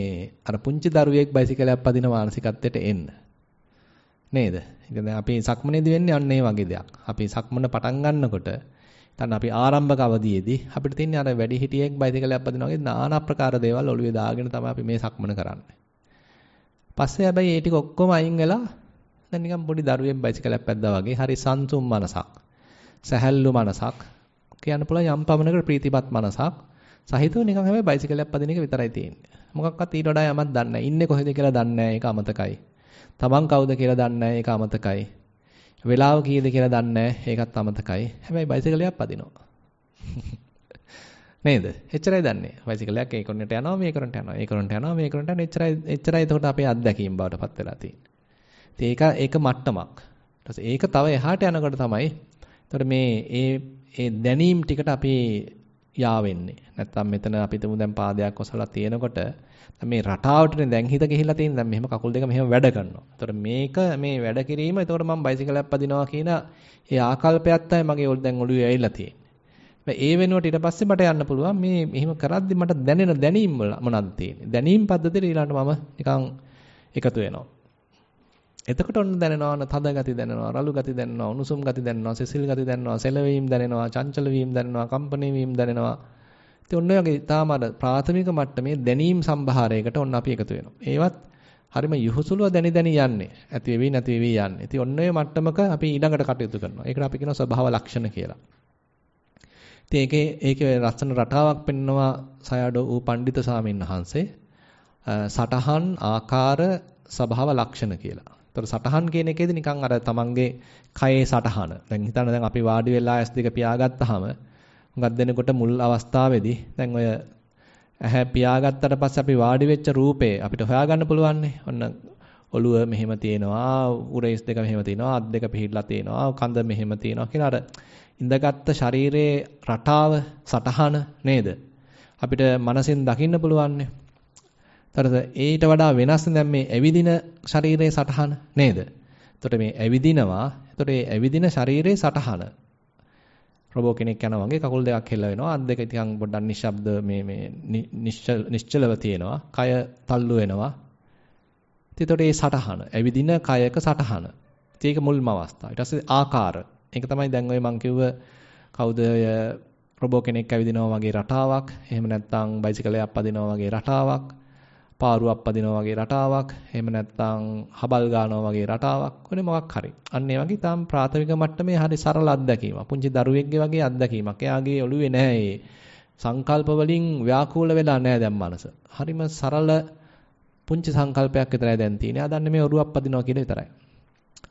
අර පුංචි දරුවෙක් බයිසිකලයක් පදින මානසිකත්වයට එන්න. නේද? ඉතින් දැන් අපි සක්මනේදී වෙන්නේ අන්න ඒ වගේ දෙයක්. අපි සක්මන පටන් ගන්නකොට දැන් අපි ආරම්භක අවධියේදී අපිට තියෙන්නේ අර වැඩි හිටියෙක් බයිසිකලයක් පදින වගේ নানা ප්‍රකාර දේවල් ඔළුවේ දාගෙන තමයි අපි මේ සක්මන කරන්නේ. පස්සේ හැබැයි ඒ ටික ඔක්කොම අයින් වෙලා දැන් නිකන් පොඩි දරුවෙන් බයිසිකලයක් පැද්දා වගේ හරි සංසුම් මනසක්. සැහැල්ලු මනසක්. කියන්න පුළුවන් යම් පමණකට ප්‍රීතිමත් මනසක්. සහිතව නිකන් හැබැයි බයිසිකලයක් පදින එක විතරයි තියෙන්නේ. මොකක්වත් ඊට වඩා යමක් දන්නේ නැහැ. ඉන්නේ කොහෙද කියලා දන්නේ නැහැ. ඒක අමතකයි. තමන් කවුද කියලා දන්නේ නැහැ. ඒක අමතකයි. වෙලාව කීයද කියලා දන්නේ නැහැ. ඒකත් අමතකයි. හැබැයි බයිසිකලයක් පදිනවා. නේද? එච්චරයි දන්නේ. බයිසිකලයක් ඒ කොනට යනවා, මේ කොනට යනවා, ඒ කොනට යනවා, මේ කොනට යනවා. එච්චරයි එච්චරයි එතකොට අපේ අත්දැකීම් බවට පත් වෙලා තියෙන්නේ. ඒක ඒක මට්ටමක්. ඊට ඒක තව එහාට යනකොට තමයි එතකොට මේ ඒ ඒ දැනීම් ටිකට අපි යාවෙන්නේ. නැත්තම් මෙතන අපි තුමු දැන් පාදයක් ඔසලා තියෙනකොට මේ රටාවටනේ දැන් හිත ගිහිලා තියෙන. දැන් මෙහෙම කකුල් දෙක මෙහෙම වැඩ කරනවා. එතකොට මේක මේ වැඩ කිරීම එතකොට මම බයිසිකලයක් පදිනවා කියන ඒ ආකල්පයත් තමයි මගේ ඔල් දැන් ඔළුවේ ඇවිල්ලා තියෙන්නේ. ඒ වෙනුවට ඊට පස්සේ මට යන්න පුළුවන් මේ මෙහෙම කරද්දි මට දැනෙන දැනීම් වල මොනවද තියෙන්නේ දැනීම් පද්ධතියට ඊළඟට මම නිකන් එකතු වෙනවා එතකොට ඔන්න දැනෙනවා තද ගති දැනෙනවා රළු ගති දැනෙනවා උණුසුම් ගති දැනෙනවා සිසිල් ගති දැනෙනවා සෙලවීම් දැනෙනවා චංචල වීම දැනෙනවා කම්පණය වීම දැනෙනවා ඉතින් ඔන්න ඔයගේ ඊටාම අර ප්‍රාථමික මට්ටමේ දැනීම් සම්භාරයකට ඔන්න අපි එකතු වෙනවා ඒවත් හරිම යහුසුලුව දැනි දැනි යන්නේ ඇති වෙවි නැති වෙවි යන්නේ ඉතින් ඔන්න ඔය මට්ටමක අපි ඊළඟට කටයුතු කරනවා ඒකට අපි කියනවා ස්වභාව ලක්ෂණ කියලා ඉතින් ඒකේ ඒකේ ලස්සන රටාවක් පෙන්නවා සයඩෝ ඌ පඬිත සාමින් වහන්සේ සටහන් ආකාර ස්වභාව ලක්ෂණ කියලා ඒතර සටහන් කියන එකේදී නිකන් අර තමන්ගේ කයේ සටහන. දැන් හිතන්න දැන් අපි වාඩි වෙලා S2 පියාගත්තාම හුඟක් දෙනකොට මුල් අවස්ථාවේදී දැන් ඔය ඇහැ පියාගත්තට පස්සේ අපි වාඩි වෙච්ච රූපේ අපිට හොයාගන්න පුළුවන් ඔන්න ඔළුව මෙහෙම තියෙනවා, උරේස් දෙක මෙහෙම තියෙනවා, අත් දෙක පිහිල්ලා තියෙනවා, කඳ මෙහෙම තියෙනවා කියලා අර ඉඳගත්ත ශරීරයේ රටාව සටහන නේද? අපිට මනසෙන් දකින්න පුළුවන්. එතකොට ඊට වඩා වෙනස් දැන් මේ ඇවිදින ශරීරයේ සටහන නේද? එතකොට මේ ඇවිදිනවා. එතකොට මේ ඇවිදින ශරීරයේ සටහන. රොබෝ කෙනෙක් යනවා වගේ කකුල් දෙකක් හෙල්ල වෙනවා. අත් දෙක ටිකක් පොඩ්ඩක් නිශ්ශබ්ද මේ මේ නිශ්චල නිශ්චලව තියෙනවා. කය තල්ලු වෙනවා. එතකොට මේ සටහන. ඇවිදින කයක සටහන. ඒක මුල්ම අවස්ථාව. ඊට පස්සේ ආකාර. ඒක තමයි දැන් ඔය මම කිව්ව කවුද රොබෝ කෙනෙක් ඇවිදිනවා වගේ රටාවක්. එහෙම නැත්නම් බයිසිකලයක් පදිනවා වගේ රටාවක්. පාරු අප්පදිනවා වගේ රටාවක්, එහෙම නැත්නම් හබල් ගන්නවා වගේ රටාවක්, ඔනේ මොකක් හරි. අන්න ඒ වගේ තාම ප්‍රාථමික මට්ටමේ හරි සරල අත්දැකීමක්. පුංචි දරුවෙක්ගේ වගේ අත්දැකීමක්. එයාගේ ඔළුවේ නැහැ ඒ සංකල්ප වලින් ව්‍යාකූල වෙලා නැහැ දැන් මනස. හරිම සරල පුංචි සංකල්පයක් විතරයි දැන් තියෙන්නේ. ආදන්නේ මේ ඔරුවක් පදිනවා කියලා විතරයි.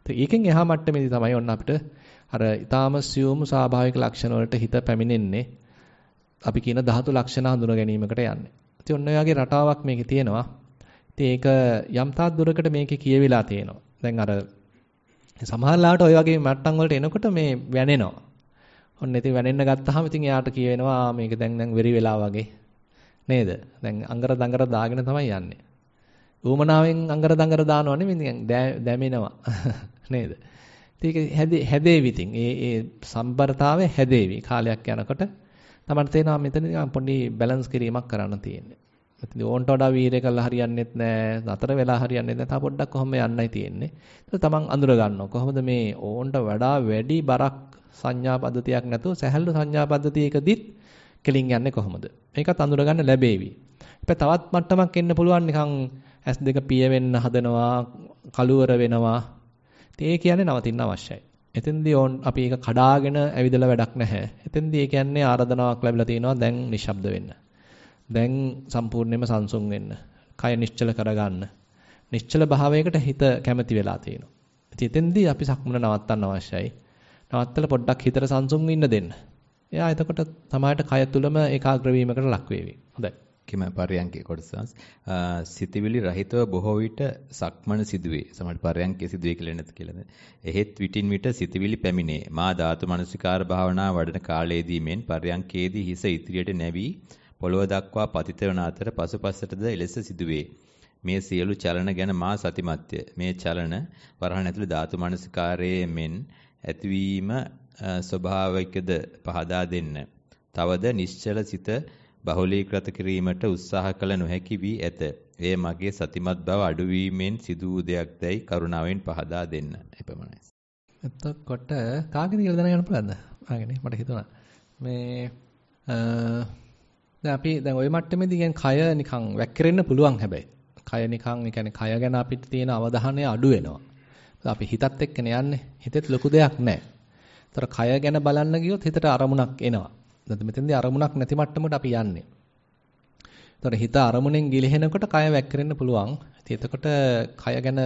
ඉතින් ඒකෙන් එහා මට්ටමේදී තමයි ඔන්න අපිට අර ඊටාම සියුම් ස්වාභාවික ලක්ෂණ වලට හිත පැමිණෙන්නේ. අපි කියන ධාතු ලක්ෂණ හඳුනා ගැනීමකට යන්නේ. ඉතින් ඔන්න ඔයගේ රටාවක් මේකේ තියෙනවා. ඉතින් ඒක යම් තාක් දුරකට මේකේ කියවිලා තියෙනවා. දැන් අර සමහරලාට ඔය වගේ මට්ටම් වලට එනකොට මේ වැනෙනවා. ඔන්න ඉතින් වැනෙන්න ගත්තාම ඉතින් එයාට කියවෙනවා මේක දැන් දැන් වෙරි වෙලා වගේ නේද? දැන් අංගර දඟර දාගෙන තමයි යන්නේ. ඌමනාවෙන් අංගර දඟර දානවා නෙමෙයි ඉතින් දැමෙනවා නේද? ඉතින් ඒක හැදේ හැදේවි ඉතින්. ඒ ඒ සම්බරතාවය හැදේවි. කාලයක් යනකොට තමන්ට තේනවා මෙතන නිකන් පොඩි බැලන්ස් කිරීමක් කරන්න තියෙන්නේ. මෙතන ඕන්ට වඩා වීරය කළා හරියන්නේත් නැහැ. නතර වෙලා හරියන්නේත් නැහැ. තා පොඩ්ඩක් කොහොම යන්නයි තියෙන්නේ. ඒක තමන් අඳුර ගන්නවා. කොහොමද මේ ඕන්ට වඩා වැඩි බරක් සංඥා පද්ධතියක් නැතුව සැහැල්ලු සංඥා පද්ධතියකදීත් කෙලින් යන්නේ කොහොමද? මේකත් අඳුර ගන්න ලැබේවි. හැබැයි තවත් මට්ටමක් එන්න පුළුවන් නිකන් S2 පිය වෙන්න හදනවා, කලුවර වෙනවා. ඒ කියන්නේ නවතින්න අවශ්‍යයි. එතෙන්දී ඕන් අපි ඒක කඩාගෙන ඇවිදලා වැඩක් නැහැ. එතෙන්දී ඒ කියන්නේ ආරාධනාවක් ලැබිලා තියෙනවා දැන් නිශ්ශබ්ද වෙන්න. දැන් සම්පූර්ණයෙන්ම සංසුන් වෙන්න. කය නිශ්චල කරගන්න. නිශ්චල භාවයකට හිත කැමති වෙලා තියෙනවා. ඉතින් එතෙන්දී අපි සක්මුණ නවත්තන්න අවශ්‍යයි. නවත්තලා පොඩ්ඩක් හිතට සංසුන් ඉන්න දෙන්න. එයා එතකොට තමයි කය තුලම ඒකාග්‍ර වීමකට ලක් වේවි. හොඳයි. කිම පරයන්කේ කොටසස් සිතවිලි රහිතව බොහෝ විට සක්මන සිදුවේ සමහර පරයන්කේ සිදුවේ කියලා නැත් කියලාද එහෙත් විටින් විට සිතවිලි පැමිණේ මා ධාතු මනසිකාර භාවනා වඩන කාලයේදී මෙන් පරයන්කේදී හිස ඉදිරියට නැවී පොළොව දක්වා පතිත වන අතර පසුපසටද එලෙස සිදුවේ මේ සියලු චලන ගැන මා සතිමත්ය මේ චලන වරහන් ඇතුළේ ධාතු මනසිකාරයේ මෙන් ඇතිවීම ස්වභාවිකද පහදා දෙන්න තවද නිශ්චල සිත බහුලීකృత කිරීමට උත්සාහ කළ නොහැකි වී ඇත. එය මගේ සතිමත් බව අඩුවීමෙන් සිදු වූ දෙයක් දැයි කරුණාවෙන් පහදා දෙන්න. එපමණයි. එතකොට කාගෙනද කියලා දැනගන්න පුළුවන්ද? ආගනේ මට හිතුණා. මේ අ අපි දැන් ওই මට්ටමේදී කියන්නේ කය නිකන් වැක්කිරෙන්න පුළුවන් හැබැයි. කය නිකන් ඒ කියන්නේ කය ගැන අපිට තියෙන අවධානය අඩු වෙනවා. අපි හිතත් එක්කනේ යන්නේ. හිතෙත් ලොකු දෙයක් නැහැ. ඒතර කය ගැන බලන්න ගියොත් හිතට අරමුණක් එනවා. දැන් මෙතෙන්දී අරමුණක් නැති මට්ටමකට අපි යන්නේ. එතකොට හිත අරමුණෙන් ගිලිහෙනකොට කය වැක්කරෙන්න පුළුවන්. ඉතින් එතකොට කය ගැන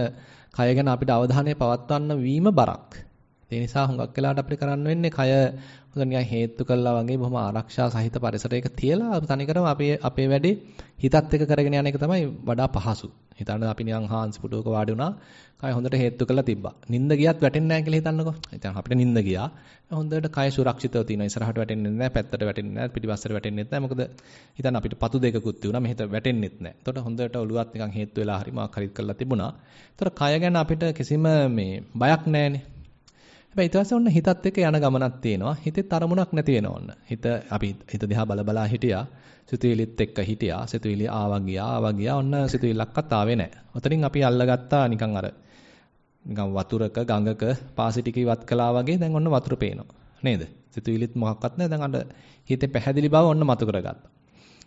කය ගැන අපිට අවධානය පවත්වන්න වීම බරක්. ඒ නිසා හුඟක් වෙලාවට අපිට කරන්න වෙන්නේ කය හොඳ නිකන් හේතු කළා වගේ බොහොම ආරක්ෂා සහිත පරිසරයක තියලා තනිකරම අපේ අපේ වැඩේ හිතත් එක්ක කරගෙන යන එක තමයි වඩා පහසු. හිතන්න අපි නිකන් හාන්ස් පුටුවක වාඩි වුණා. කය හොඳට හේතු කළා තිබ්බා. නිින්ද ගියත් වැටෙන්නේ නැහැ කියලා හිතන්නකෝ. ඉතින් අපිට නිින්ද ගියා. හොඳට කය සුරක්ෂිතව තියෙනවා. ඉස්සරහට වැටෙන්නේ නැහැ, පැත්තට වැටෙන්නේ නැහැ, පිටිපස්සට වැටෙන්නේ නැහැ. මොකද හිතන්න අපිට පතු දෙකකුත් තිබුණා. මෙහෙට වැටෙන්නෙත් නැහැ. එතකොට හොඳට ඔලුවත් නිකන් හේතු වෙලා හරි මාක් හරි කරලා තිබුණා. එතකොට කය ගැන අපිට කිසිම මේ බයක් නැහැනේ. හැබැයි ඊට පස්සේ ඔන්න හිතත් එක්ක යන ගමනක් තියෙනවා. හිතේ තරමුණක් නැති වෙනවා ඔන්න. හිත අපි හිත දිහා බල බලා හිටියා. සිතුවිලිත් එක්ක හිටියා. සිතුවිලි ආවා ගියා, ආවා ගියා. ඔන්න සිතුවිල්ලක්වත් ආවේ නැහැ. ඔතනින් අපි අල්ලගත්තා නිකන් අර නිකන් වතුරක ගඟක පාසි ටික ඉවත් කළා වගේ දැන් ඔන්න වතුර පේනවා. නේද? සිතුවිලිත් මොකක්වත් නැහැ. දැන් අර හිතේ පැහැදිලි බව ඔන්න මතු කරගත්තා.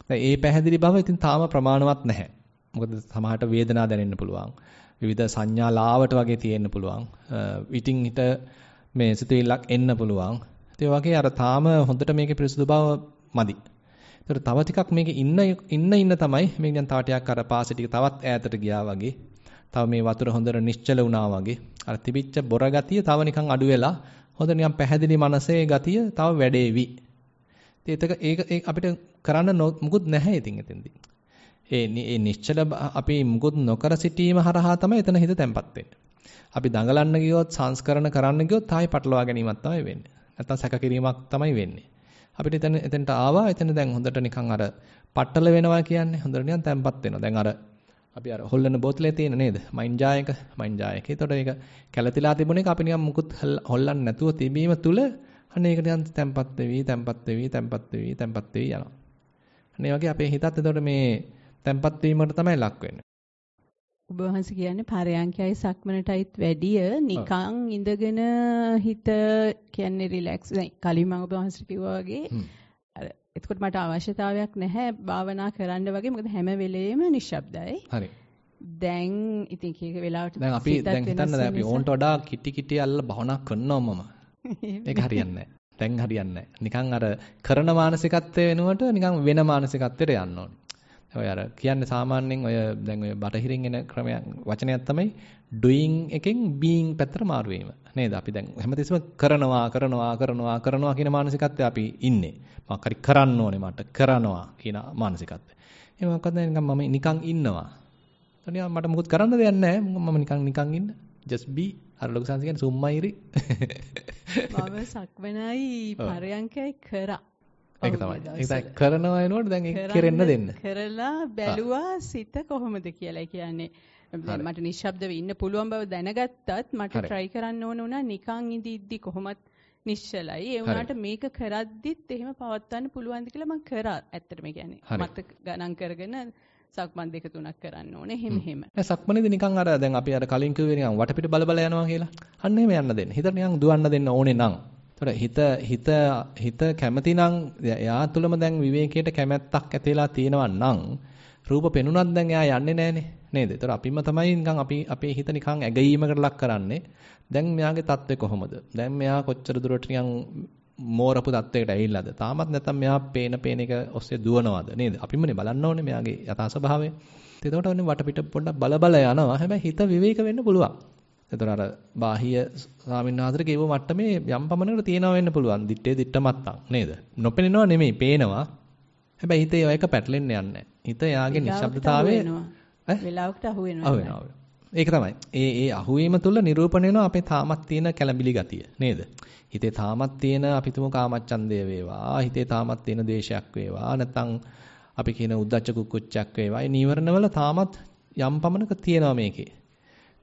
දැන් ඒ පැහැදිලි බව ඉතින් තාම ප්‍රමාණවත් නැහැ. මොකද සමහරට වේදනාව දැනෙන්න පුළුවන්. විවිධ සංඥා ලාවට වගේ තියෙන්න පුළුවන්. ඉතින් හිත මේ සිතුවිල්ලක් එන්න පුළුවන්. ඒ වගේ අර තාම හොඳට මේකේ පිරිසුදු බව මදි. ඒතර තව ටිකක් මේක ඉන්න ඉන්න ඉන්න තමයි මේක දැන් තව ටිකක් අර පාසෙ ටික තවත් ඈතට ගියා වගේ. තව මේ වතුර හොඳට නිශ්චල වුණා වගේ. අර තිබිච්ච බොර ගතිය තව නිකන් අඩු වෙලා හොඳ නිකන් පැහැදිලි මනසේ ගතිය තව වැඩේවි. ඉතින් ඒක ඒක අපිට කරන්න මුකුත් නැහැ ඉතින් එතෙන්දී. ඒ ඒ නිශ්චල අපි මුකුත් නොකර සිටීම හරහා තමයි එතන හිත තැම්පත් වෙන්නේ. අපි දඟලන්න ගියොත් සංස්කරණ කරන්න ගියොත් තායි පටලවා ගැනීමක් තමයි වෙන්නේ. නැත්තම් සැකකිරීමක් තමයි වෙන්නේ. අපිට එතන එතනට ආවා එතන දැන් හොඳට නිකන් අර පටල වෙනවා කියන්නේ හොඳට නිකන් තැම්පත් වෙනවා. දැන් අර අපි අර හොල්ලන බෝතලේ තියෙන නේද? මයින් ජායක මයින් ජායක. ඒතකොට ඒක කැළතිලා තිබුණ එක අපි නිකන් මුකුත් හොල්ලන්නේ නැතුව තිබීම තුළ අන්න ඒක නිකන් තැම්පත් වෙවි තැම්පත් වෙවි තැම්පත් වෙවි තැම්පත් වෙවි යනවා. අන්න ඒ වගේ අපේ හිතත් එතකොට මේ තැම්පත් වීමකට තමයි ලක් වෙන්නේ. ඔබ වහන්සේ කියන්නේ පරයන්කයයි සක්මනටයිත් වැඩිය නිකන් ඉඳගෙන හිත කියන්නේ රිලැක්ස් කලින් මම ඔබ වහන්සේ කිව්වා වගේ අර එතකොට මට අවශ්‍යතාවයක් නැහැ භාවනා කරන්න වගේ මොකද හැම වෙලෙම නිශ්ශබ්දයි. හරි. දැන් ඉතින් කීක වෙලාවට දැන් අපි දැන් හිතන්න දැන් අපි ඕන්ට වඩා කිටි කිටි අල්ලලා භාවනා කරනවා මම. ඒක හරියන්නේ නැහැ. දැන් හරියන්නේ නැහැ. නිකන් අර කරන මානසිකත්වය වෙනුවට නිකන් වෙන මානසිකත්වයට යන්න ඕනේ. ඔය අර කියන්නේ සාමාන්‍යයෙන් ඔය දැන් ඔය බටහිරින් එන ක්‍රමයක් වචනයක් තමයි doing එකෙන් being පැත්තට මාරු වීම නේද අපි දැන් හැමතිස්සම කරනවා කරනවා කරනවා කරනවා කියන මානසිකත්වය අපි ඉන්නේ මොකක් හරි කරන්න ඕනේ මට කරනවා කියන මානසිකත්වය එහෙනම් මොකක්ද නිකන් මම නිකන් ඉන්නවා එතනියා මට මොකුත් කරන්න දෙයක් නැහැ මම නිකන් නිකන් ඉන්න just be අර ලොකු සංසිකන් සුම්මයිරි මම සක්වනයි පරයන්කයි කරා ඒක තමයි. ඒක දැන් කරනවා එනකොට දැන් ඒක කෙරෙන්න දෙන්න. කරලා බැලුවා සිත කොහොමද කියලා කියන්නේ මට නිශ්ශබ්දව ඉන්න පුළුවන් බව දැනගත්තත් මට try කරන්න ඕන වුණා නිකන් ඉඳිද්දි කොහොමත් නිශ්චලයි. ඒ වුණාට මේක කරද්දිත් එහෙම පවත්වන්න පුළුවන්ද කියලා මම කරා. ඇත්තටම කියන්නේ මතක ගණන් කරගෙන සක්මන් දෙක තුනක් කරන්න ඕනේ එහෙම එහෙම. දැන් සක්මනේදී නිකන් අර දැන් අපි අර කලින් කිව්වේ නිකන් වටපිට බල බල යනවා කියලා. අන්න එහෙම යන්න දෙන්න. හිතට නිකන් දුවන්න දෙන්න ඕනේ නම්. එතකොට හිත හිත හිත කැමතිනම් එයා තුළම දැන් විවේකයට කැමැත්තක් ඇතිලා තියෙනවා නම් රූප පෙනුනත් දැන් එයා යන්නේ නැහනේ නේද? එතකොට අපිම තමයි නිකන් අපි අපේ හිත නිකන් ඇගීමකට ලක් කරන්නේ. දැන් මෙයාගේ தත්ත්වය කොහොමද? දැන් මෙයා කොච්චර දුරට නිකන් මෝරපු தත්වයකට ඇවිල්ලාද? තාමත් නැත්තම් මෙයා පේන පේන එක ඔස්සේ දුවනවාද නේද? අපිමනේ බලන්න ඕනේ මෙයාගේ යථා ස්වභාවය. එතකොට ඔන්නේ වටපිට පොඩ්ඩක් බල බල යනවා. හැබැයි හිත විවේක වෙන්න පුළුවන්. එතකොට අර බාහිය ස්වාමින්වහන්සේට කියව මට්ටමේ යම් පමණකට තියෙනවා වෙන්න පුළුවන්. දිත්තේ දිත්ත මත්තම් නේද? නොපෙනෙනව නෙමෙයි, පේනවා. හැබැයි හිතේ ඔයක පැටලෙන්න යන්නේ හිත යාගේ නිශ්ශබ්දතාවයේ වෙලාවකට අහු වෙනවා. ඒක තමයි. ඒ ඒ අහුවීම තුළ නිරූපණය වෙනවා අපේ තාමත් තියෙන කැළඹිලි ගතිය නේද? හිතේ තාමත් තියෙන අපිටම කාමච්ඡන්දය වේවා, හිතේ තාමත් තියෙන දේශයක් වේවා, නැත්නම් අපි කියන උද්දච්ච කුක්කුච්චක් වේවා. ඒ නීවරණවල තාමත් යම් පමණක තියෙනවා මේකේ.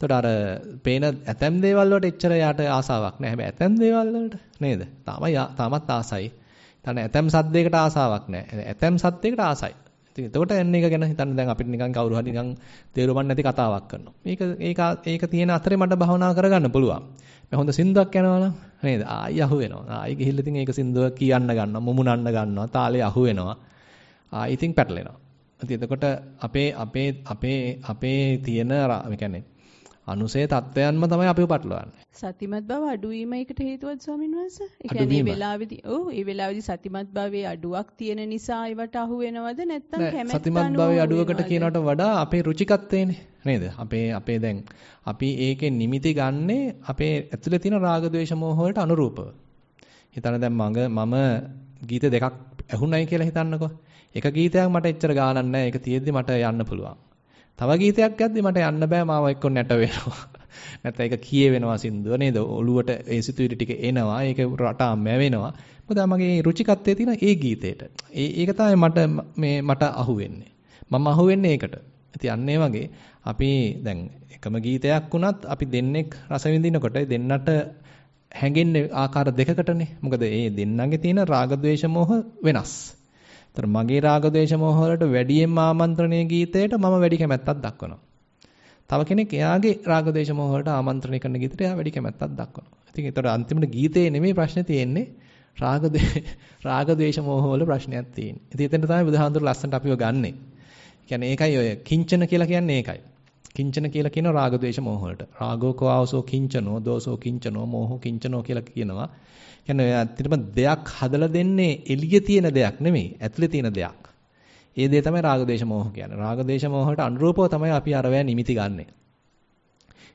එතකොට අර පේන ඇතැම් දේවල් වලට එච්චර යාට ආසාවක් නැහැ. හැබැයි ඇතැම් දේවල් වලට නේද? තාමයි තාමත් ආසයි. තන ඇතැම් සද්දයකට ආසාවක් නැහැ. ඇතැම් සද්දයකට ආසයි. ඉතින් එතකොට එන්න එක ගැන හිතන්න දැන් අපිට නිකන් කවුරු හරි නිකන් තේරුම් නැති කතාවක් කරනවා. මේක ඒක ඒක තියෙන අතරේ මට භවනා කරගන්න පුළුවන්. මම හොඳ සින්දුවක් යනවා නම් නේද? ආයි අහු වෙනවා. ආයි ගිහිල්ලා ඉතින් ඒක සින්දුව කියන්න ගන්නවා, මුමුණන්න ගන්නවා, තාලේ අහු වෙනවා. ආයි ඉතින් පැටලෙනවා. ඉතින් එතකොට අපේ අපේ අපේ අපේ තියෙන ඒ කියන්නේ අනුසය தත්වයන්ම තමයි අපිව පටලවන්නේ. සතිමත් බව අඩුවීම එකට හේතුවත් ස්වාමීන් වහන්සේ. ඒ කියන්නේ මේ වෙලාවේදී ඔව් මේ වෙලාවේදී සතිමත් භාවයේ අඩුවක් තියෙන නිසා ඒවට අහු වෙනවද නැත්නම් කැමැත්ත සතිමත් භාවයේ අඩුවකට කියනවට වඩා අපේ රුචිකත්වයනේ නේද? අපේ අපේ දැන් අපි ඒකේ නිමිති ගන්නේ අපේ ඇතුලේ තියෙන රාග ద్వේෂ මෝහ වලට අනුරූපව. හිතන්න දැන් මම මම ගීත දෙකක් ඇහුණයි කියලා හිතන්නකෝ. එක ගීතයක් මට එච්චර ගානක් නැහැ. ඒක තියෙද්දි මට යන්න පුළුවන්. තව ගීතයක් යද්දි මට යන්න බෑ මාව එක්ක නැට වෙනවා. නැත්නම් ඒක කියවෙනවා සින්දුව නේද? ඔළුවට ඒ සිතුවිලි ටික එනවා. ඒක රටාම වෙනවා. මොකද මගේ රුචිකත්වයේ තියෙන ඒ ගීතේට. ඒ ඒක තමයි මට මේ මට අහුවෙන්නේ. මම අහුවෙන්නේ ඒකට. ඉතින් අන්න ඒ වගේ අපි දැන් එකම ගීතයක් වුණත් අපි දෙන්නෙක් රස විඳිනකොට දෙන්නට හැඟෙන්නේ ආකාර දෙකකටනේ. මොකද ඒ දෙන්නගේ තියෙන රාග ద్వේෂ මොහ වෙනස්. ඒතර මගේ රාග ද්වේෂ මොහ වලට වැඩියෙන් ආමන්ත්‍රණීය ගීතයට මම වැඩි කැමැත්තක් දක්වනවා. තව කෙනෙක් එයාගේ රාග ද්වේෂ මොහ වලට ආමන්ත්‍රණය කරන ගීතයට එයා වැඩි කැමැත්තක් දක්වනවා. ඉතින් ඒතර අන්තිමට ගීතේ නෙමෙයි ප්‍රශ්නේ තියෙන්නේ රාග රාග ද්වේෂ මොහ වල ප්‍රශ්නයක් තියෙන්නේ. ඉතින් එතන තමයි බුදුහාඳුර ලස්සනට අපිව ගන්නෙ. කියන්නේ ඒකයි ඔය කිංචන කියලා කියන්නේ ඒකයි. කිංචන කියලා කියන රාග ද්වේෂ මොහ වලට. රාගෝ කෝ ආවසෝ කිංචනෝ, දෝසෝ කිංචනෝ, මොහෝ කිංචනෝ කියලා කියනවා. කියන්නේ ඔය ඇත්තටම දෙයක් හදලා දෙන්නේ එළියේ තියෙන දෙයක් නෙමෙයි ඇතුලේ තියෙන දෙයක්. ඒ දේ තමයි රාග දේශ මොහ කියන්නේ. රාග දේශ මොහට අනුරූපව තමයි අපි අරවැය නිමිති ගන්නෙ.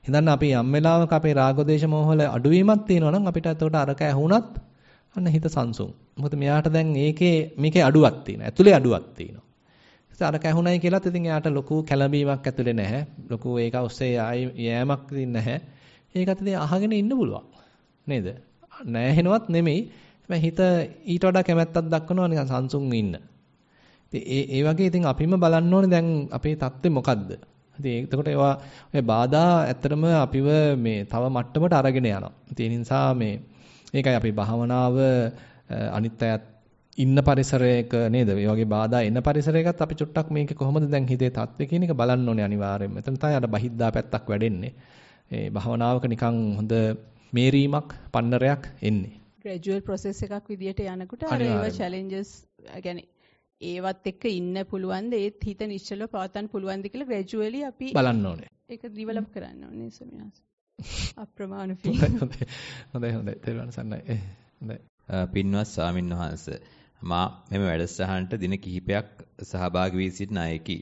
හිතන්න අපි යම් වෙලාවක අපේ රාග දේශ මොහ වල අඩුවීමක් තියෙනවා නම් අපිට එතකොට අරක ඇහුණත් අන්න හිත සංසුන්. මොකද මෙයාට දැන් ඒකේ මේකේ අඩුවක් තියෙනවා. ඇතුලේ අඩුවක් තියෙනවා. ඒත් අරක ඇහුණයි කියලාත් ඉතින් එයාට ලොකු කැළඹීමක් ඇතුලේ නැහැ. ලොකු ඒක ඔස්සේ යෑමක් තින් නැහැ. ඒකත් ඉතින් අහගෙන ඉන්න පුළුවන්. නේද? නැහැ නෙමෙයි. හැබැයි හිත ඊට වඩා කැමැත්තක් දක්වනවා නිකන් සංසුන් ඉන්න. ඉතින් ඒ ඒ වගේ ඉතින් අපිම බලන්න ඕනේ දැන් අපේ தත්ත්වය මොකද්ද? ඉතින් එතකොට ඒවා ඔය බාධා ඇත්තටම අපිව මේ තව මට්ටමට අරගෙන යනවා. ඉතින් ඒ නිසා මේ ඒකයි අපි භාවනාව අනිත් අයත් ඉන්න පරිසරයක නේද? මේ වගේ බාධා එන පරිසරයකත් අපි චුට්ටක් මේක කොහොමද දැන් හිතේ தත්ත්වය කියන එක බලන්න ඕනේ අනිවාර්යයෙන්ම. එතන තමයි අර බහිද්දා පැත්තක් වැඩෙන්නේ. ඒ භාවනාවක නිකන් හොඳ මේරීමක් පන්නරයක් එන්නේ. ග්‍රැජුවල් ප්‍රොසෙස් එකක් විදියට යනකොට අර ඒවා චැලෙන්ජස් يعني ඒවත් එක්ක ඉන්න පුළුවන්ද ඒත් හිත නිශ්චලව පවත්වන්න පුළුවන්ද කියලා ග්‍රැජුවලි අපි බලන්න ඕනේ. ඒක ඩිවලොප් කරන්න ඕනේ සමියාස්. අප්‍රමාණ ෆීල්. හොඳයි හොඳයි හොඳයි තේරුවන් සන්නයි. හොඳයි. පින්වත් ස්වාමින්වහන්සේ මා මෙම වැඩසටහනට දින කිහිපයක් සහභාගී වී සිටින අයෙකි.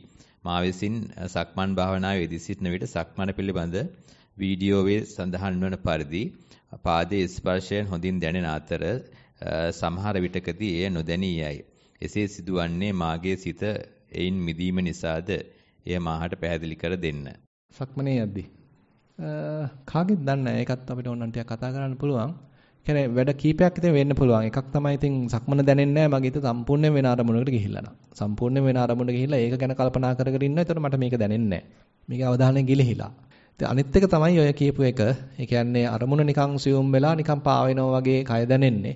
මා විසින් සක්මන් භාවනාවේ යෙදී සිටින විට සක්මන පිළිබඳ වීඩියෝවේ සඳහන් වන පරිදි පාදයේ ස්පර්ශයෙන් හොඳින් දැනෙන අතර සමහර විටකදී එය නොදැනී යයි. එසේ සිදුවන්නේ මාගේ සිත එයින් මිදීම නිසාද? එය මාහට පැහැදිලි කර දෙන්න. සක්මනේ යද්දී කාගෙත් දන්නේ ඒකත් අපිට ඕනනම් ටිකක් කතා කරන්න පුළුවන්. කියන්නේ වැඩ කීපයක් ඉතින් වෙන්න පුළුවන්. එකක් තමයි ඉතින් සක්මන දැනෙන්නේ නැහැ. මගේ හිත සම්පූර්ණයෙන් වෙන අරමුණකට ගිහිල්ලා නා. සම්පූර්ණයෙන් වෙන අරමුණකට ගිහිල්ලා ඒක ගැන කල්පනා කර කර ඉන්නවා. ඒතකොට මට මේක දැනෙන්නේ නැහැ. මේක අවධානය ගිලිහිලා. ඉතින් අනිත් එක තමයි ඔය කියපු එක. ඒ කියන්නේ අරමුණ නිකන් සියුම් වෙලා නිකන් පාවෙනවා වගේ කය දැනෙන්නේ.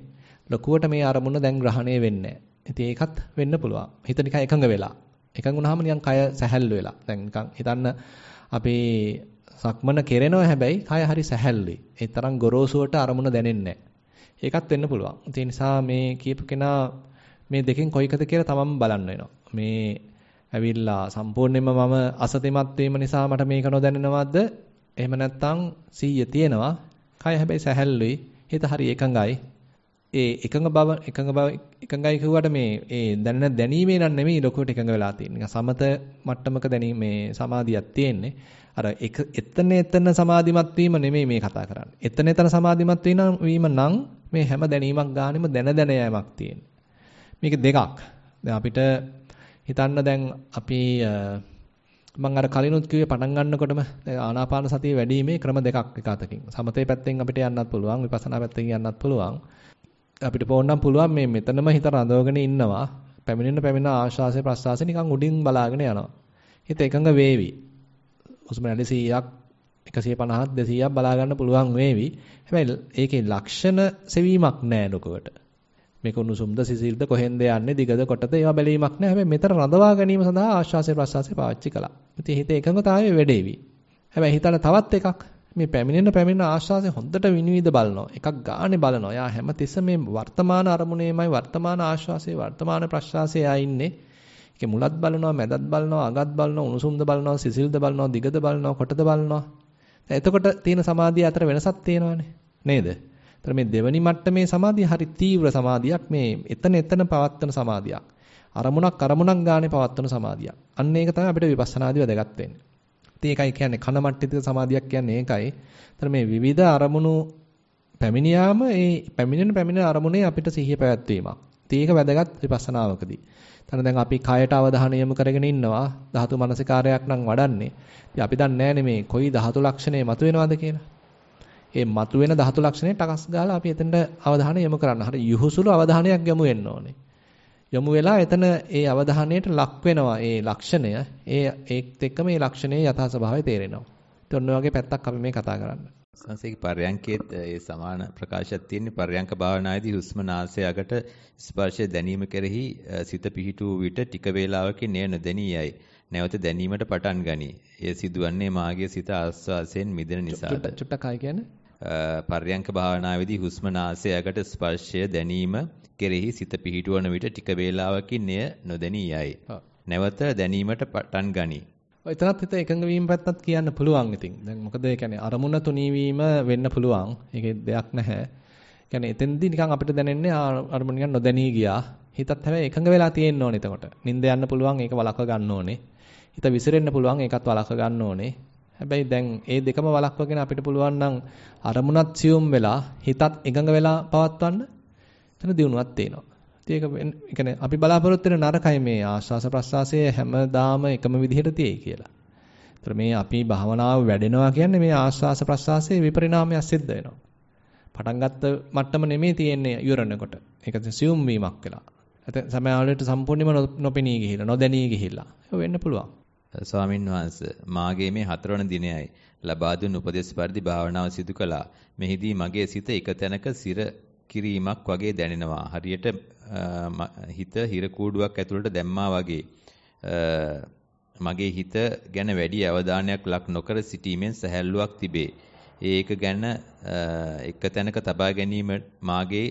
ලොකුවට මේ අරමුණ දැන් ග්‍රහණය වෙන්නේ නැහැ. ඒකත් වෙන්න පුළුවන්. හිත නිකන් එකඟ වෙලා. එකඟ වුණාම නිකන් කය සැහැල්ලු වෙලා. දැන් නිකන් හිතන්න අපි සක්මන කෙරෙනවා හැබැයි කය හරි සැහැල්ලුයි. ඒ තරම් ගොරෝසුවට අරමුණ දැනෙන්නේ ඒකත් වෙන්න පුළුවන්. ඒ නිසා මේ කියපු කෙනා මේ දෙකෙන් කොයිකද කියලා තමම බලන්න වෙනවා. මේ ඇවිල්ලා සම්පූර්ණයෙන්ම මම අසතිමත් වීම නිසා මට මේක නොදැනෙනවද? එහෙම නැත්නම් 100 තියෙනවා. කය හැබැයි සැහැල්ලුයි. හිත හරි එකඟයි. ඒ එකඟ බව එකඟ බව එකඟයි කියුවට මේ ඒ දැනෙන දැනීමේ නම් නෙමෙයි ලොකුවට එකඟ වෙලා තියෙන්නේ. සමත මට්ටමක දැනීම මේ සමාධියක් තියෙන්නේ. අර එක එතන එතන සමාධිමත් වීම නෙමෙයි මේ කතා කරන්නේ. එතන එතන සමාධිමත් වීම නම් මේ හැම දැනීමක් ගානෙම දැන දැන යෑමක් තියෙන්නේ. මේක දෙකක්. දැන් අපිට හිතන්න දැන් අපි මම අර කලිනුත් කිව්වේ පටන් ගන්නකොටම ආනාපාන සතිය වැඩිීමේ ක්‍රම දෙකක් එක අතකින්. සමතේ පැත්තෙන් අපිට යන්නත් පුළුවන්, විපස්සනා පැත්තෙන් යන්නත් පුළුවන්. අපිට පොන්නම් පුළුවන් මේ මෙතනම හිත රඳවගෙන ඉන්නවා. පැමිණෙන පැමිණ ආශාසය ප්‍රසආසය නිකන් උඩින් බලාගෙන යනවා. හිත එකඟ වේවි. හුස්ම රැලි 100ක් 150ක් 200ක් බලා ගන්න පුළුවන් වේවි. හැබැයි ඒකේ ලක්ෂණ සෙවීමක් නැහැ ලොකුවට. මේක උණුසුම්ද සිසිල්ද කොහෙන්ද යන්නේ දිගද කොටද ඒවා බැලීමක් නැහැ. හැබැයි මෙතන රඳවා ගැනීම සඳහා ආශ්වාසය ප්‍රශ්වාසය පාවිච්චි කළා. ඉතින් හිත එකඟතාවයේ වැඩේවි. හැබැයි හිතන තවත් එකක් මේ පැමිණෙන පැමිණෙන ආශ්වාසය හොඳට විනිවිද බලනවා. එකක් ගානේ බලනවා. යා හැමතිස්සෙම මේ වර්තමාන අරමුණේමයි වර්තමාන ආශ්වාසයේ වර්තමාන ප්‍රශ්වාසයේ ආ ඉන්නේ. ඒකේ මුලත් බලනවා, මැදත් බලනවා, අගත් බලනවා, උණුසුම්ද බලනවා, සිසිල්ද බලනවා, දිගද බලනවා, කොටද බලනවා. එතකොට තියෙන සමාධිය අතර වෙනසක් තියෙනවනේ. නේද? ඒතර මේ දෙවනි මට්ටමේ සමාධිය හරි තීව්‍ර සමාධියක් මේ එතන එතන පවත්වන සමාධියක්. අරමුණක් අරමුණක් ගානේ පවත්වන සමාධියක්. අන්න ඒක තමයි අපිට විපස්සනාදී වැදගත් වෙන්නේ. ඉතින් ඒකයි කියන්නේ කන මට්ටමික සමාධියක් කියන්නේ ඒකයි. ඒතර මේ විවිධ අරමුණු පැමිණියාම ඒ පැමිණෙන පැමිණෙන අරමුණේ අපිට සිහිය පැවැත්වීමක්. ඉතින් ඒක වැදගත් විපස්සනාවකදී. එතන දැන් අපි කයට අවධානය යොමු කරගෙන ඉන්නවා. ධාතු මනසිකාරයක් නම් වඩන්නේ. ඉතින් අපි දන්නේ නැහැ මේ කොයි ධාතු ලක්ෂණේ මතුවෙනවද කියලා. ඒ මතුවෙන ධාතු ලක්ෂණය ටකස් ගාලා අපි එතනට අවධානය යොමු කරන්න. හරි යහුසුළු අවධානයක් යොමු වෙන්න ඕනේ. යොමු වෙලා එතන ඒ අවධානයට ලක් වෙනවා. ඒ ලක්ෂණය ඒ ඒත් එක්ක මේ ලක්ෂණයේ යථා ස්වභාවය තේරෙනවා. ඒත් ඔන්න ඔයගේ පැත්තක් අපි මේ කතා කරන්න. සංසේක පර්යංකයේත් ඒ සමාන ප්‍රකාශයක් තියෙන පර්යංක භාවනායේදී හුස්ම නාසයකට ස්පර්ශය දැනීම කෙරෙහි සිත පිහිටුව විට ටික වේලාවකින් එය නොදැනියයි. නැවත දැනීමට පටන් ගනී. එය සිදුවන්නේ මාගේ සිත ආස්වාසයෙන් මිදෙන නිසාට. චුට්ටක් ආයි කියන්නේ පර්යංක භාවනාවේදී හුස්ම නාසයකට ස්පර්ශය දැනීම කෙරෙහි සිත පිහිටුවන විට ටික වේලාවකින් එය නොදැනී යයි. නැවත දැනීමට පටන් ගනී. එතනත් හිත එකඟ වීම පැත්තත් කියන්න පුළුවන් ඉතින්. දැන් මොකද ඒ කියන්නේ අරමුණ තුනී වීම වෙන්න පුළුවන්. ඒකේ දෙයක් නැහැ. කියන්නේ එතෙන්දී නිකන් අපිට දැනෙන්නේ අරමුණ නිකන් නොදැනී ගියා. හිතත් හැබැයි එකඟ වෙලා තියෙන්න ඕනේ එතකොට. නිින්ද යන්න පුළුවන් ඒක වළක්ව ගන්න ඕනේ. හිත විසිරෙන්න පුළුවන් ඒකත් වළක්ව ගන්න ඕනේ. හැබැයි දැන් ඒ දෙකම වළක්වගෙන අපිට පුළුවන් නම් අරමුණත් සියුම් වෙලා හිතත් එකඟ වෙලා පවත්වන්න එතන දියුණුවක් තියෙනවා. ඉතින් ඒක අපි බලාපොරොත්තු වෙන නරකයි මේ ආස්වාස ප්‍රස්වාසයේ හැමදාම එකම විදිහට තියෙයි කියලා. ඒතර මේ අපි භාවනාව වැඩෙනවා කියන්නේ මේ ආස්වාස ප්‍රස්වාසයේ විපරිණාමයක් සිද්ධ වෙනවා. පටන් ගත්ත මට්ටම නෙමෙයි තියෙන්නේ ඉවරනකොට. ඒක සියුම් වීමක් වෙලා. සමහර වෙලාවට සම්පූර්ණයෙන්ම නොපෙනී ගිහිල්ලා, නොදැනී ගිහිල්ලා. ඒක වෙන්න පුළුවන්. ස්වාමින් වහන්සේ මාගේ මේ හතරවන දිනයයි ලබා දුන් උපදේශ පරිදි භාවනාව සිදු කළා. මෙහිදී මගේ සිත එක තැනක සිර කිරීමක් වගේ දැනෙනවා. හරියට හිත හිර කූඩුවක් ඇතුළට දැම්මා වගේ. මගේ හිත ගැන වැඩි අවධානයක් ලක් නොකර සිටීමෙන් සැහැල්ලුවක් තිබේ. ඒක ගැන එක තැනක තබා ගැනීම මාගේ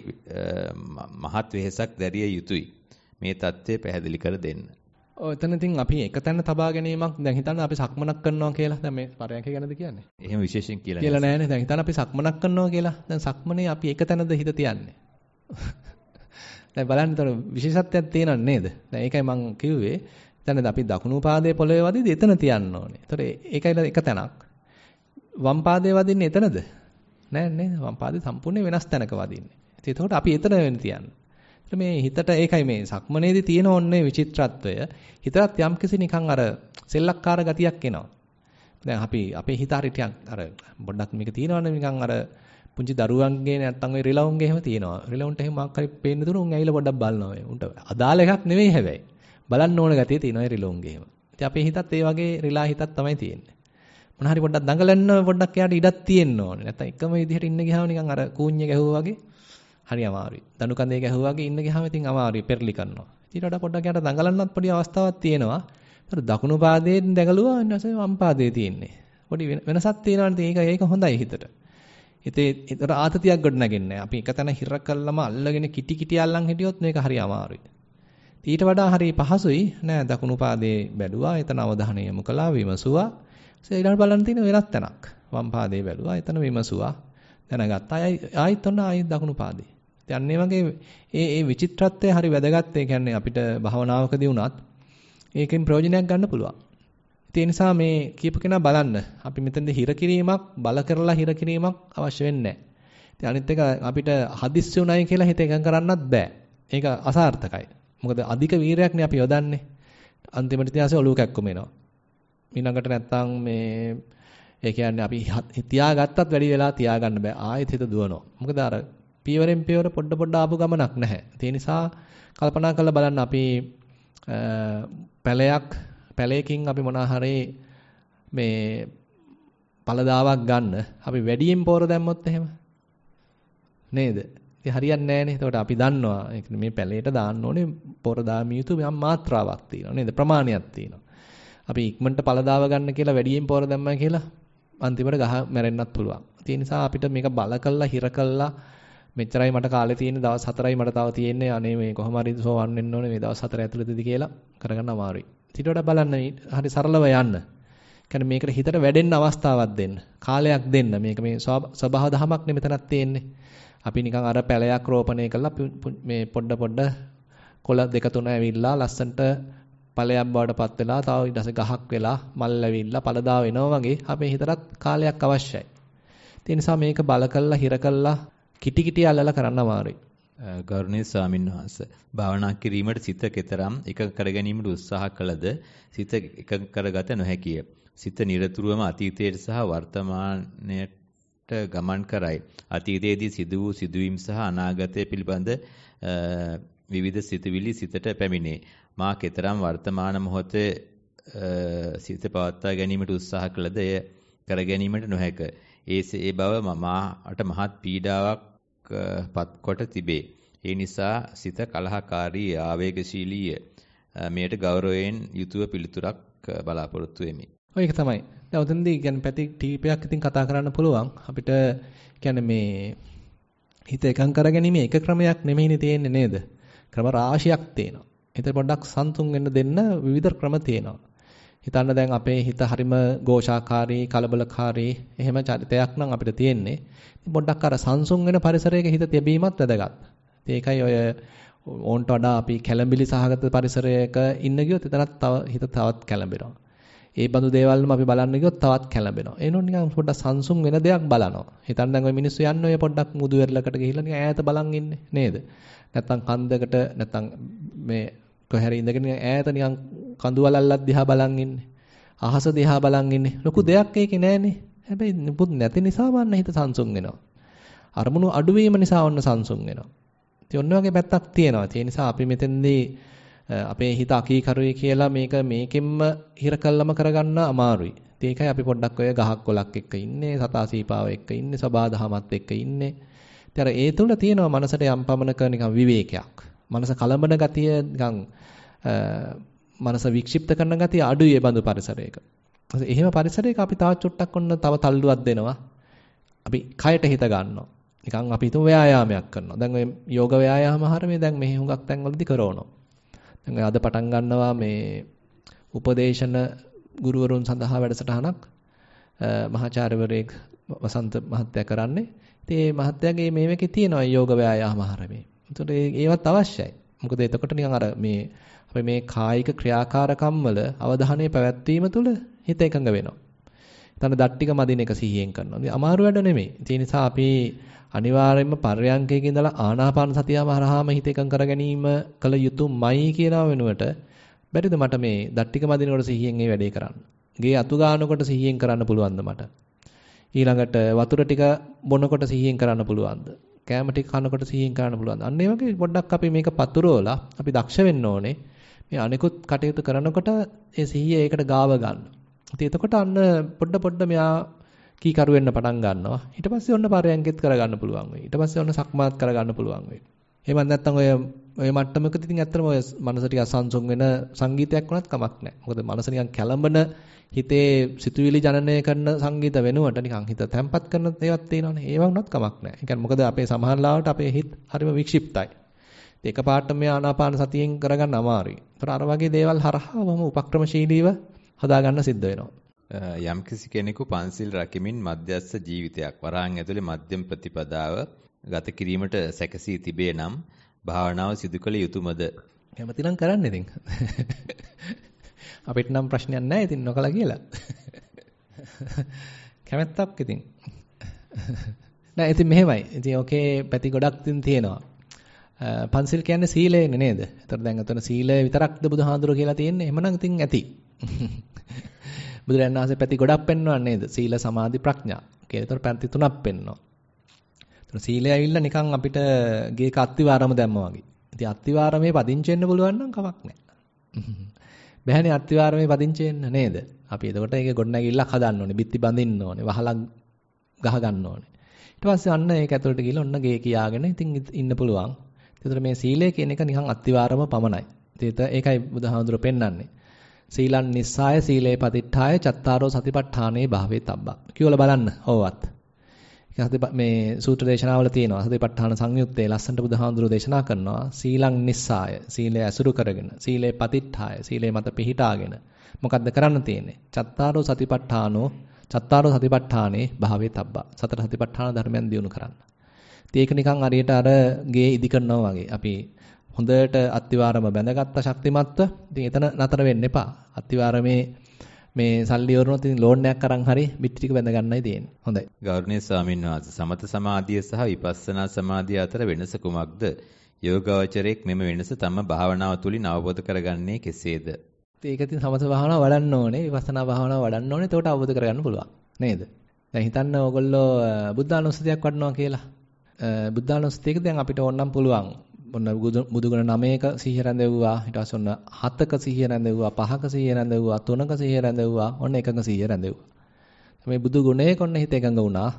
මහත් වෙහෙසක් දැරිය යුතුය. මේ தත්ත්වය පැහැදිලි කර දෙන්න. එතන ඉතින් අපි එක තැන තබා ගැනීමක් දැන් හිතන්න අපි සක්මනක් කරනවා කියලා දැන් මේ පරයන්ක ගැනද කියන්නේ. එහෙම විශේෂයෙන් කියලා. කියලා නෑනේ. දැන් හිතන්න අපි සක්මනක් කරනවා කියලා. දැන් සක්මනේ අපි එක තැනද හිත තියන්නේ. දැන් බලන්නතර විශේෂත්වයක් තියෙනව නේද? දැන් ඒකයි මම කිව්වේ. එතනද අපි දකුණු පාදයේ පොළවේ වදිද්දී එතන තියන්න ඕනේ. ඒතර ඒකයි එක තැනක්. වම් පාදයේ වදින්නේ එතනද? නෑ නේද? වම් පාදේ සම්පූර්ණයෙන් වෙනස් තැනක වදින්නේ. ඒතකොට අපි එතන වෙන්න තියන්නේ. මේ හිතට ඒකයි මේ සක්මනේදී තියෙන ඕන්නේ විචිත්‍රත්වය. හිතට යම්කිසි නිකන් අර සෙල්ලක්කාර ගතියක් එනවා. දැන් අපි අපේ හිත හරි ටිකක් අර පොඩ්ඩක් මේක තියෙනවනේ නිකන් අර පුංචි දරුවන්ගේ නැත්තම් ওই රිලවුන්ගේ එහෙම තියෙනවා. රිලවුන්ට එහෙම මාක් හරි පේන්න දුන උන් ඇවිල්ලා පොඩ්ඩක් බලනවා. උන්ට අදාළ එකක් නෙවෙයි හැබැයි. බලන්න ඕන ගතිය තියෙනවා ඒ රිලවුන්ගේ එහෙම. ඉතින් අපේ හිතත් ඒ වගේ රිලා හිතක් තමයි තියෙන්නේ. මොන හරි පොඩ්ඩක් දඟලන්න පොඩ්ඩක් එයාට ඉඩක් තියෙන්න ඕනේ. නැත්තම් එකම විදිහට ඉන්න ගියාම නිකන් අර කූඤ්ඤ ගැහුවා වගේ හරි අමාරුයි. දණු කඳේ ගැහුවා වගේ ඉන්න ගියාම ඉතින් අමාරුයි පෙරලි කරනවා. ඊට වඩා පොඩ්ඩක් යට දඟලන්නත් පොඩි අවස්ථාවක් තියෙනවා. ඒතර දකුණු පාදයෙන් දඟලුවා නැසෙ වම් පාදයේ තියෙන්නේ. පොඩි වෙනසක් තියෙනවනේ. ඒක ඒක හොඳයි හිතට. ඉතින් ඒතර ආතතියක් ගොඩ නැගෙන්නේ. අපි එක තැන හිර කළාම අල්ලගෙන කිටි කිටි අල්ලන් හිටියොත් මේක හරි අමාරුයි. ඊට වඩා හරි පහසුයි. නෑ දකුණු පාදයේ බැලුවා. එතන අවධානය යොමු කළා විමසුවා. ඊළඟට බලන්න තියෙන වෙනත් තැනක්. වම් පාදයේ බැලුවා. එතන විමසුවා. දැනගත්තා. ආයෙත් ඔන්න ආයෙත් දකුණු පාදේ. යන්නේ වගේ ඒ ඒ විචිත්‍රත්වය හරි වැදගත්. ඒ කියන්නේ අපිට භවනාවකදී වුණත් ඒකෙන් ප්‍රයෝජනයක් ගන්න පුළුවන්. ඒ නිසා මේ කියපු කෙනා බලන්න. අපි මෙතනදී හිර කිරීමක්, බල කරලා හිර කිරීමක් අවශ්‍ය වෙන්නේ නැහැ. අනිත් එක අපිට හදිස්සි උණයි කියලා හිත එකඟ කරන්නත් බෑ. ඒක අසාර්ථකයි. මොකද අධික වීරයක්නේ අපි යොදන්නේ. අන්තිමට ඉතිහාසයේ ඔලුව කැක්කුම එනවා. ඊළඟට නැත්තම් මේ ඒ කියන්නේ අපි තියාගත්තත් වැඩි වෙලා තියාගන්න බෑ. ආයෙත් හිත දුවනවා. මොකද අර පියවරෙන් පියවර පොඩ පොඩ ආපු ගමනක් නැහැ. ඒ නිසා කල්පනා කරලා බලන්න අපි පැලයක් පැලයකින් අපි මොනාහරේ මේ පළදාවක් ගන්න අපි වැඩියෙන් පොර දැම්මොත් එහෙම නේද? ඉතින් හරියන්නේ නැහනේ. එතකොට අපි දන්නවා මේ පැලයට දාන්න ඕනේ පොර දාමිය යුතු යම් මාත්‍රාවක් තියෙනවා නේද? ප්‍රමාණයක් තියෙනවා. අපි ඉක්මනට පළදාව ගන්න කියලා වැඩියෙන් පොර දැම්මා කියලා අන්තිමට ගහ මැරෙන්නත් පුළුවන්. ඒ නිසා අපිට මේක බල කළා හිර කළා මෙච්චරයි මට කාලේ තියෙන්නේ දවස් 4යි මට තව තියෙන්නේ අනේ මේ කොහොම හරි සෝවන් වෙන්න ඕනේ මේ දවස් 4 ඇතුළතදී කියලා කරගන්න අමාරුයි. ඊට වඩා බලන්න හරි සරලව යන්න. කියන්නේ මේකට හිතට වැඩෙන්න අවස්ථාවක් දෙන්න. කාලයක් දෙන්න. මේක මේ ස්වභාව දහමක් නෙමෙයි තනක් තියෙන්නේ. අපි නිකන් අර පැලයක් රෝපණය කළා මේ පොඩ පොඩ කොළ දෙක තුන ඇවිල්ලා ලස්සනට ඵලයක් බවට පත් වෙලා තව ඊට ගහක් වෙලා මල් ලැබිලා ඵලදා වෙනවා වගේ අපේ හිතටත් කාලයක් අවශ්‍යයි. ඒ නිසා මේක බල කළා හිර කළා කිටි කිටි අල්ලලා කරන්න අමාරුයි. ගෞරවනීය ස්වාමින්වහන්ස භාවනා කිරීමට සිත කෙතරම් එකඟ කර ගැනීමට උත්සාහ කළද සිත එකඟ කරගත නොහැකිය. සිත নিরතුරුවම අතීතයට සහ වර්තමානයට ගමන් කරයි. අතීතයේදී සිදු වූ සිදුවීම් සහ අනාගතය පිළිබඳ විවිධ සිතුවිලි සිතට පැමිණේ. මා කෙතරම් වර්තමාන මොහොතේ සිත පවත්වා ගැනීමට උත්සාහ කළද එය කර ගැනීමට නොහැක. ඒ බව මමාට මහත් පීඩාවක් පත්කොට තිබේ. ඒ නිසා සිත කලහකාරී ආවේගශීලීය මෙයට ගෞරවයෙන් යුතුව පිළිතුරක් බලාපොරොත්තු වෙමි. ඔය එක තමයි. දැන් උතනදී කියන්නේ පැති ටීපයක් ඉතින් කතා කරන්න පුළුවන්. අපිට කියන්නේ මේ හිත එකඟ කරගැනීමේ එක ක්‍රමයක් නෙමෙයිනේ තියෙන්නේ නේද? ක්‍රම රාශියක් තියෙනවා. හිත පොඩ්ඩක් සන්තුන් වෙන්න දෙන්න විවිධ ක්‍රම තියෙනවා. හිතන්න දැන් අපේ හිත හරිම ഘോഷාකාරී කලබලකාරී එහෙම චරිතයක් නම් අපිට තියෙන්නේ. ඉතින් පොඩ්ඩක් අර සංසුන් වෙන පරිසරයක හිත තිබීමත් වැදගත්. ඉතින් ඒකයි ඔය ඕන්ට වඩා අපි කැළඹිලි සහගත පරිසරයක ඉන්න ගියොත් එතනත් තව හිත තවත් කැළඹෙනවා. ඒ බඳු දේවල්ම අපි බලන්න ගියොත් තවත් කැළඹෙනවා. ඒනොත් නිකන් පොඩ්ඩක් සංසුන් වෙන දෙයක් බලනවා. හිතන්න දැන් ওই මිනිස්සු යන්නේ ඔය පොඩ්ඩක් මුදු වෙරළකට ගිහිල්ලා නිකන් ඈත බලන් ඉන්නේ නේද? නැත්තම් කන්දකට නැත්තම් මේ කොහේ හරි ඉඳගෙන ඈත නිකන් කඳු වලල්ලක් දිහා බලන් ඉන්නේ. අහස දිහා බලන් ඉන්නේ. ලොකු දෙයක් ඒකේ නෑනේ. හැබැයි මුත් නැති නිසා වන්න හිත සංසුන් වෙනවා. අරමුණු අඩුවීම නිසා වන්න සංසුන් වෙනවා. ඉතින් ඔන්න වගේ පැත්තක් තියෙනවා. ඒ නිසා අපි මෙතෙන්දී අපේ හිත අකීකරුයි කියලා මේක මේකෙන්ම හිර කළම කරගන්න අමාරුයි. ඉතින් ඒකයි අපි පොඩ්ඩක් ඔය ගහක් කොලක් එක්ක ඉන්නේ, සතා සීපාව එක්ක ඉන්නේ, සබාධමත් එක්ක ඉන්නේ. ඉතින් ඒ තුල තියෙනවා මනසට යම් පමණක නිකන් විවේකයක්. මනස කලඹන ගතිය නිකන් මනස වික්ෂිප්ත කරන ගතිය අඩුයි ඒ බඳු පරිසරයක. එහෙම පරිසරයක අපි තව චුට්ටක් ඔන්න තව තල්ලුවක් දෙනවා. අපි කයට හිත ගන්නවා. නිකන් අපි හිතමු ව්‍යායාමයක් කරනවා. දැන් ඔය යෝග ව්‍යායාම හරමේ දැන් මෙහි හුඟක් තැන්වලදී කරනවා. දැන් අද පටන් ගන්නවා මේ උපදේශන ගුරුවරුන් සඳහා වැඩසටහනක් මහාචාර්යවරයෙක් වසන්ත මහත්තයා කරන්නේ. ඉතින් මේ මහත්තයාගේ මේවකේ තියෙනවා යෝග ව්‍යායාම හරමේ. එතකොට ඒවත් අවශ්‍යයි. මොකද එතකොට නිකන් අර මේ අපි මේ කායික ක්‍රියාකාරකම් වල අවධානය පැවැත්වීම තුළ හිත එකඟ වෙනවා. එතන දට්ටික මදින එක සිහියෙන් කරනවා. ඉතින් අමාරු වැඩ නෙමෙයි. ඒ නිසා අපි අනිවාර්යයෙන්ම පර්යංකයක ඉඳලා ආනාපාන සතියම හරහාම හිත එකඟ කර ගැනීම කළ යුතුමයි කියලා වෙනුවට බැරිද මට මේ දට්ටික මදිනකොට සිහියෙන් ඒ වැඩේ කරන්න. ගේ අතු ගන්නකොට සිහියෙන් කරන්න පුළුවන්ද මට? ඊළඟට වතුර ටික බොනකොට සිහියෙන් කරන්න පුළුවන්ද? කෑම ටික කනකොට සිහියෙන් කරන්න පුළුවන්. අන්න ඒ වගේ පොඩ්ඩක් අපි මේක පතුරවලා අපි දක්ෂ වෙන්න ඕනේ. මේ අනිකුත් කටයුතු කරනකොට ඒ සිහිය ඒකට ගාව ගන්න. ඉතින් එතකොට අන්න පොඩ පොඩ මෙයා කීකරු වෙන්න පටන් ගන්නවා. ඊට පස්සේ ඔන්න පරයන්කෙත් කරගන්න පුළුවන් වෙයි. ඊට පස්සේ ඔන්න සක්මාත් කරගන්න පුළුවන් වෙයි. එහෙම නැත්නම් ඔය ඔය මට්ටමකදී ඉතින් ඇත්තටම ඔය මනස ටික අසංසුන් වෙන සංගීතයක් වුණත් කමක් නැහැ. මොකද මනස නිකන් කැළඹන හිතේ සිතුවිලි ජනනය කරන සංගීත වෙනුවට නිකන් හිත තැම්පත් කරන ඒවාත් තියෙනවනේ. ඒවා වුණත් කමක් නැහැ. ඒ කියන්නේ මොකද අපේ සමහරලාවට අපේ හිත හරිම වික්ෂිප්තයි. ඒක පාට මේ ආනාපාන සතියෙන් කරගන්න අමාරුයි. ඒතර අර වගේ දේවල් හරහාම උපක්‍රමශීලීව හදාගන්න සිද්ධ වෙනවා. යම්කිසි කෙනෙකු පන්සිල් රකිමින් මධ්‍යස්ථ ජීවිතයක් වරාන් ඇතුලේ මධ්‍යම ප්‍රතිපදාව ගත කිරීමට සැකසී තිබේ නම් භාවනාව සිදු කළ යුතුයමද? කැමතිනම් කරන්න ඉතින්. අපිට නම් ප්‍රශ්නයක් නැහැ ඉතින් නොකලා කියලා. කැමැත්තක් ඉතින්. නෑ ඉතින් මෙහෙමයි. ඉතින් ඔකේ පැති ගොඩක් තියෙනවා. පන්සිල් කියන්නේ සීලයනේ නේද? ඒතර දැන් අතන සීලය විතරක්ද බුදුහාඳුර කියලා තියෙන්නේ. එහෙමනම් ඉතින් ඇති. බුදුරජාණන් වහන්සේ පැති ගොඩක් පෙන්වන්නේ නේද? සීල සමාධි ප්‍රඥා. කියලා ඒතර පැති තුනක් පෙන්වනවා. එතන සීලය ඇවිල්ලා නිකන් අපිට ගේ කත්තිවාරම දැම්මා වගේ. ඉතින් අත්තිවාරමේ පදිංචි වෙන්න පුළුවන් නම් කමක් නැහැ. බෑනේ අත්තිවාරමේ පදිංචි වෙන්න නේද? අපි එතකොට ඒක ගොඩනැගිල්ලක් හදන්න ඕනේ, බිත්ති බඳින්න ඕනේ, වහලක් ගහ ගන්න ඕනේ. ඊට පස්සේ අන්න ඒක ඇතුළට ගිහලා ඔන්න ගේ කියාගෙන ඉතින් ඉන්න පුළුවන්. ඒතර මේ සීලය කියන එක නිකන් අත්තිවාරම පමණයි. ඒත ඒකයි බුදුහාමුදුර පෙන්වන්නේ. සීලන් නිස්සාය සීලේ පතිට්ඨාය චත්තාරෝ සතිපට්ඨානේ භාවේ තබ්බා. කියවල බලන්න. ඕවත්. හද මේ සූත්‍ර දේශනාවල තියෙනවා සතිපට්ඨාන සංයුත්තේ ලස්සනට බුදුහාඳුරු දේශනා කරනවා සීලං නිස්සාය සීලය ඇසුරු කරගෙන සීලේ පතිට්ඨාය සීලේ මත පිහිටාගෙන මොකද්ද කරන්න තියෙන්නේ චත්තාරෝ සතිපට්ඨානෝ චත්තාරෝ සතිපට්ඨානේ භාවේ තබ්බා සතර සතිපට්ඨාන ධර්මයන් දියුණු කරන්න ඉතින් ඒක නිකන් අරියට අර ගේ ඉදි කරනවා වගේ අපි හොඳට අත්තිවාරම බැඳගත්ත ශක්තිමත්ව ඉතින් එතන නතර වෙන්න එපා අත්තිවාරමේ මේ සල්ලි වරනොත් ඉතින් ලෝන් එකක් අරන් හරි මිත්‍රික බඳ ගන්නයි තියෙන්නේ. හොඳයි. ගෞරවනීය ස්වාමීන් වහන්සේ සමත සමාධිය සහ විපස්සනා සමාධිය අතර වෙනස කුමක්ද? යෝගාවචරයක් මෙම වෙනස තම භාවනාව තුළින් අවබෝධ කරගන්නේ කෙසේද? ඒක ඉතින් සමත භාවනාව වඩන්න ඕනේ, විපස්සනා භාවනාව වඩන්න ඕනේ. එතකොට අවබෝධ කරගන්න පුළුවන්. නේද? දැන් හිතන්න ඕගොල්ලෝ බුද්ධානුස්සතියක් වඩනවා කියලා. බුද්ධානුස්සතියක දැන් අපිට ඕනම් පුළුවන් මොන බුදුගුණ 9ක සිහිය රැඳෙව්වා ඊට පස්සේ ඔන්න 7ක සිහිය රැඳෙව්වා 5ක සිහිය රැඳෙව්වා 3ක සිහිය රැඳෙව්වා ඔන්න එකක සිහිය රැඳෙව්වා මේ බුදු ගුණයක ඔන්න හිත එකඟ වුණා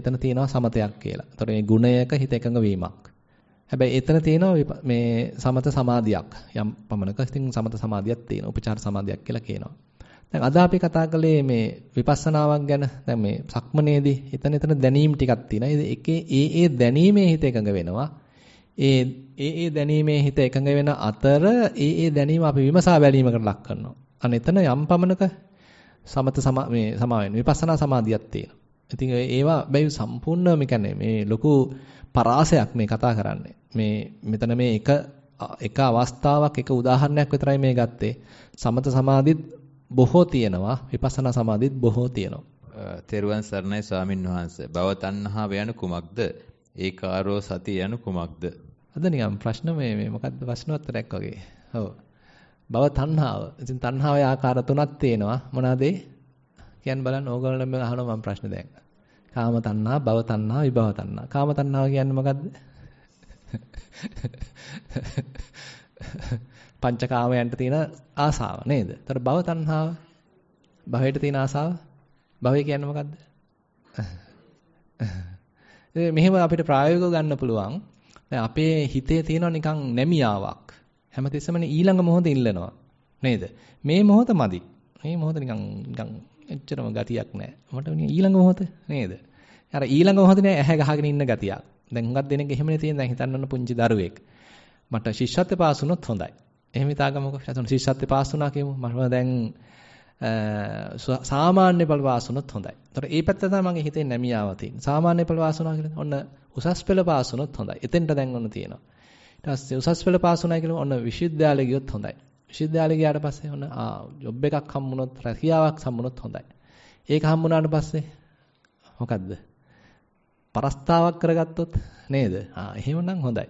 එතන තියෙනවා සමතයක් කියලා. ඒතකොට මේ ගුණයක හිත එකඟ වීමක්. හැබැයි එතන තියෙනවා මේ සමත සමාධියක් යම් පමණක ඉතින් සමත සමාධියක් තියෙනවා උපචාර සමාධියක් කියලා කියනවා. දැන් අද අපි කතා කළේ මේ විපස්සනාවක් ගැන දැන් මේ සක්මනේදී එතන එතන දැනීම් ටිකක් තියෙනවා. ඒ ඒ ඒ දැනීමේ හිත එකඟ වෙනවා. ඒ ඒ ඒ දැනීමේ හිත එකඟ වෙන අතර ඒ ඒ දැනීම අපි විමසා බැලීමකට ලක් කරනවා. අන්න එතන යම් පමණක සමත මේ සමා වෙන විපස්සනා සමාධියක් තියෙනවා. ඉතින් ඒවා බැයි සම්පූර්ණ මේ කියන්නේ මේ ලොකු පරාසයක් මේ කතා කරන්නේ. මේ මෙතන මේ එක එක අවස්ථාවක් එක උදාහරණයක් විතරයි මේ ගත්තේ. සමත සමාධිත් බොහෝ තියෙනවා විපස්සනා සමාධිත් බොහෝ තියෙනවා. තෙරුවන් සරණයි ස්වාමින් වහන්සේ. භව තණ්හාව යනු කුමක්ද? ඒකාරෝ සතිය යනු කුමක්ද? අද නිකන් ප්‍රශ්න මේ මේ මොකද්ද ප්‍රශ්නෝත්තරයක් වගේ. ඔව්. භව තණ්හාව. ඉතින් තණ්හාවේ ආකාර තුනක් තියෙනවා. මොනවාද ඒ? කියන්න බලන්න ඕගොල්ලෝ මම අහනවා මම ප්‍රශ්න දැන්. කාම තණ්හා, භව තණ්හා, විභව තණ්හා. කාම තණ්හාව කියන්නේ මොකද්ද? පංචකාමයන්ට තියෙන ආසාව නේද? ඒතර භව තණ්හාව භවයට තියෙන ආසාව භවය කියන්නේ මොකද්ද? මෙහෙම අපිට ප්‍රායෝගිකව ගන්න පුළුවන්. දැන් අපේ හිතේ තියෙන නිකන් නැමියාවක්. හැමතිස්සමනේ ඊළඟ මොහොත ඉල්ලනවා. නේද? මේ මොහොත මදි. මේ මොහොත නිකන් නිකන් එච්චරම ගතියක් නැහැ. මට ඊළඟ මොහොත නේද? අර ඊළඟ මොහොතේ ඇහැ ගහගෙන ඉන්න ගතියක්. දැන් හුඟක් දෙනෙක් එහෙමනේ තියෙන දැන් හිතන්න ඕන පුංචි දරුවෙක්. මට ශිෂ්‍යත්ව පාස් වුණොත් හොඳයි. එහෙම හිතාගමුකෝ. එතන ශිෂ්‍යත්ව පාස් වුණා කියමු. මම දැන් සාමාන්‍ය පෙළ පාස් වුණොත් හොඳයි. ඒතකොට මේ පැත්ත තමයි මගේ හිතේ නැමියාව තියෙන්නේ. සාමාන්‍ය පෙළ පාස් වුණා කියලා. ඔන්න උසස් පෙළ පාස් වුණොත් හොඳයි. එතෙන්ට දැන් ඔන්න තියෙනවා. ඊට පස්සේ උසස් පෙළ පාස් වුණා කියලා ඔන්න විශ්වවිද්‍යාලෙ ගියොත් හොඳයි. විශ්වවිද්‍යාලෙ ගියාට පස්සේ ඔන්න ආ ජොබ් එකක් හම්බුනොත් රැකියාවක් හම්බුනොත් හොඳයි. ඒක හම්බුනාට පස්සේ මොකද්ද? පරස්තාවක් කරගත්තොත් නේද? ආ එහෙමනම් හොඳයි.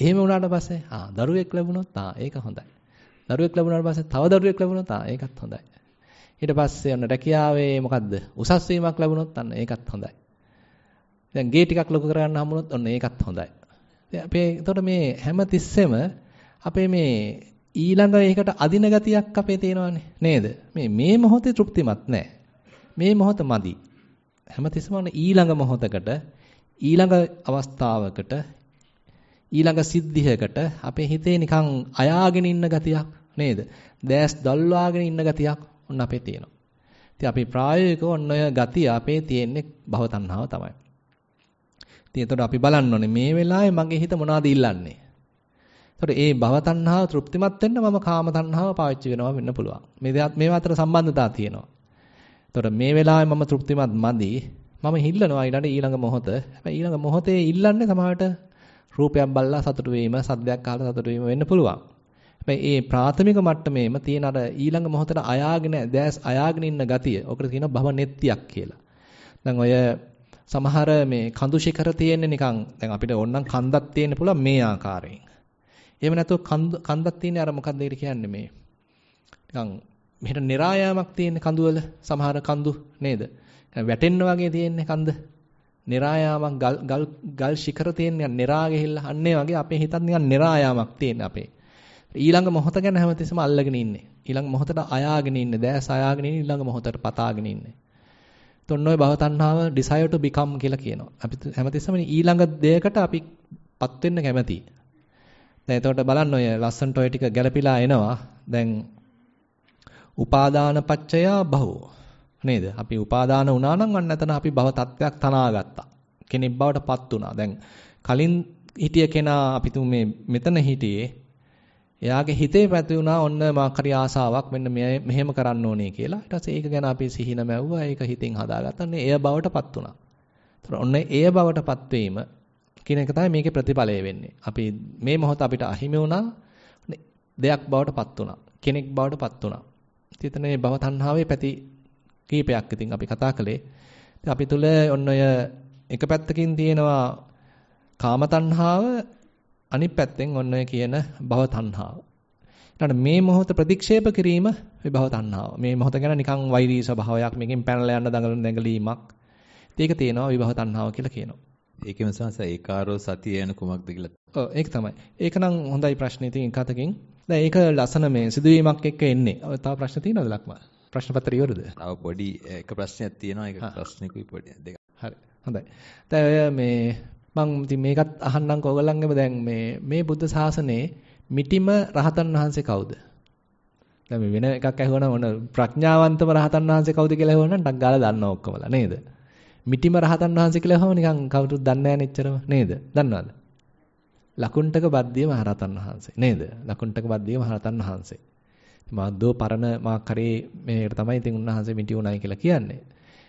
එහෙම වුණාට පස්සේ ආ දරුවෙක් ලැබුණොත් ආ ඒක හොඳයි. දරුවෙක් ලැබුණාට පස්සේ තව දරුවෙක් ලැබුණොත් ආ ඒකත් හොඳයි. ඊට පස්සේ ඔන්න රැකියාවේ මොකද්ද? උසස් වීමක් ලැබුණොත් අන්න ඒකත් හොඳයි. දැන් ගේ ටිකක් ලොකු කරගන්න හම්බුනොත් ඔන්න ඒකත් හොඳයි. දැන් අපේ එතකොට මේ හැම තිස්සෙම අපේ මේ ඊළඟ ඒකට අදින ගතියක් අපේ තියෙනවානේ නේද? මේ මේ මොහොතේ තෘප්තිමත් නැහැ. මේ මොහොත මදි. හැමතිස්සම ඊළඟ මොහොතකට ඊළඟ අවස්ථාවකට ඊළඟ සිද්ධියකට අපේ හිතේ නිකන් අයාගෙන ඉන්න ගතියක් නේද? දැස් දල්වාගෙන ඉන්න ගතියක් ඔන්න අපේ තියෙනවා. ඉතින් අපි ප්‍රායෝගිකව ඔන්න ඔය ගතිය අපේ තියෙන්නේ භව තණ්හාව තමයි. ඉතින් එතකොට අපි බලන්න ඕනේ මේ වෙලාවේ මගේ හිත මොනවද ඉල්ලන්නේ. එතකොට ඒ භව තණ්හාව තෘප්තිමත් වෙන්න මම කාම තණ්හාව පාවිච්චි වෙනවා වෙන්න පුළුවන්. මේ දෙයත් මේවා අතර සම්බන්ධතාව තියෙනවා. එතකොට මේ වෙලාවේ මම තෘප්තිමත් මදි. මම හිල්ලනවා ඊළඟ ඊළඟ මොහොත. හැබැයි ඊළඟ මොහොතේ ඉල්ලන්නේ සමහරට රූපයක් බල්ලා සතුට වීම, සද්දයක් අහලා සතුට වීම වෙන්න පුළුවන්. හැබැයි ඒ ප්‍රාථමික මට්ටමේම තියෙන අර ඊළඟ මොහොතට අයාගෙන දැස් අයාගෙන ඉන්න ගතිය. ඔකට කියනවා භවනෙත්තියක් කියලා. දැන් ඔය සමහර මේ කඳු ශිඛර තියෙන්නේ නිකන් දැන් අපිට ඕනනම් කන්දක් තියෙන්න පුළුවන් මේ ආකාරයෙන්. එහෙම නැත්නම් කන්ද කන්දක් තියෙන්නේ අර මොකක්ද ඒකට කියන්නේ මේ නිකන් මෙහෙට નિરાයාමක් තියෙන කඳු වල සමහර කඳු නේද? වැටෙන්න වගේ තියෙන්නේ කන්ද. નિરાයාමක් ගල් ගල් ගල් ශිඛර තියෙන්නේ නිරා ගිහිල්ලා අන්නේ වගේ අපේ හිතත් නිකන් નિરાයාමක් තියෙන අපේ. ඊළඟ මොහොත ගැන හැමතිස්සම අල්ලගෙන ඉන්නේ. ඊළඟ මොහොතට අයාගෙන ඉන්නේ, දැස් අයාගෙන ඉන්නේ, ඊළඟ මොහොතට පතාගෙන ඉන්නේ. එතකොට ওই භව තණ්හාව desire to become කියලා කියනවා. අපි හැමතිස්සම ඊළඟ දෙයකට අපි පත් වෙන්න කැමතියි. දැන් එතකොට බලන්න ඔය ලස්සන්ට ඔය ටික ගැලපිලා එනවා. දැන් උපාදාන පච්චය භවෝ නේද? අපි උපාදාන වුණා නම් අන්න එතන අපි භව තත්වයක් තනාගත්තා. කෙනෙක් බවට පත් වුණා. දැන් කලින් හිටිය කෙනා අපි තුමේ මෙතන හිටියේ එයාගේ හිතේ පැති වුණා ඔන්න මාකරි ආසාවක් මෙන්න මෙහෙම කරන්න ඕනේ කියලා. ඊට පස්සේ ඒක ගැන අපි සිහින මැව්වා. ඒක හිතින් හදාගත්තනේ එය බවටපත් වුණා. ඒතර ඔන්න එය බවටපත් වීම කියන එක තමයි මේකේ ප්‍රතිඵලය වෙන්නේ. අපි මේ මොහොත අපිට අහිමි වුණා. දෙයක් බවටපත් වුණා. කෙනෙක් බවටපත් වුණා. ඉතින් මේ භව තණ්හාවේ පැති කීපයක් ඉතින් අපි කතා කළේ. ඉතින් අපි තුල ඔන්න ඔය එක පැත්තකින් තියෙනවා කාම තණ්හාව අනිත් පැත්තෙන් ඔන්න ඔය කියන භව තණ්හාව. ඊළඟට මේ මොහොත ප්‍රතික්ෂේප කිරීම විභව තණ්හාව. මේ මොහොත ගැන නිකන් වෛරී ස්වභාවයක් මේකෙන් පැනලා යන දඟලන දැඟලීමක්. ඒක තියෙනවා විභව තණ්හාව කියලා කියනවා. ඒකෙම සංස ඒකාරෝ සතිය යන කුමක්ද කියලා. ඔව් ඒක තමයි. ඒක නම් හොඳයි ප්‍රශ්නේ ඉතින් එකතකින්. දැන් ඒක ලස්සන මේ සිදුවීමක් එක්ක එන්නේ. තව ප්‍රශ්න තියෙනවද ලක්මා? ප්‍රශ්න පත්‍රය ඉවරද? තව පොඩි එක ප්‍රශ්නයක් තියෙනවා. ඒක ප්‍රශ්නිකුයි පොඩි දෙක. හරි. හොඳයි. දැන් ඔය මේ මම ඉතින් මේකත් අහන්නම්ක ඔයගලන්ගෙම දැන් මේ මේ බුද්ධ ශාසනයේ මිටිම රහතන් වහන්සේ කවුද? දැන් මේ වෙන එකක් ඇහුවනම් ඔන ප්‍රඥාවන්තම රහතන් වහන්සේ කවුද කියලා ඇහුවනම් ඩක් ගාලා දන්නවා ඔක්කොමලා නේද? මිටිම රහතන් වහන්සේ කියලා ඇහුවම නිකන් කවුරුත් දන්නේ නැහැ නෙච්චරම නේද? දන්නවද? ලකුණ්ඩක බද්දිය මහරතන් වහන්සේ නේද? ලකුණ්ඩක බද්දිය මහරතන් වහන්සේ. මාද්දෝ පරණ මාකරේ මේකට තමයි ඉතින් උන්වහන්සේ මිටි උණයි කියලා කියන්නේ.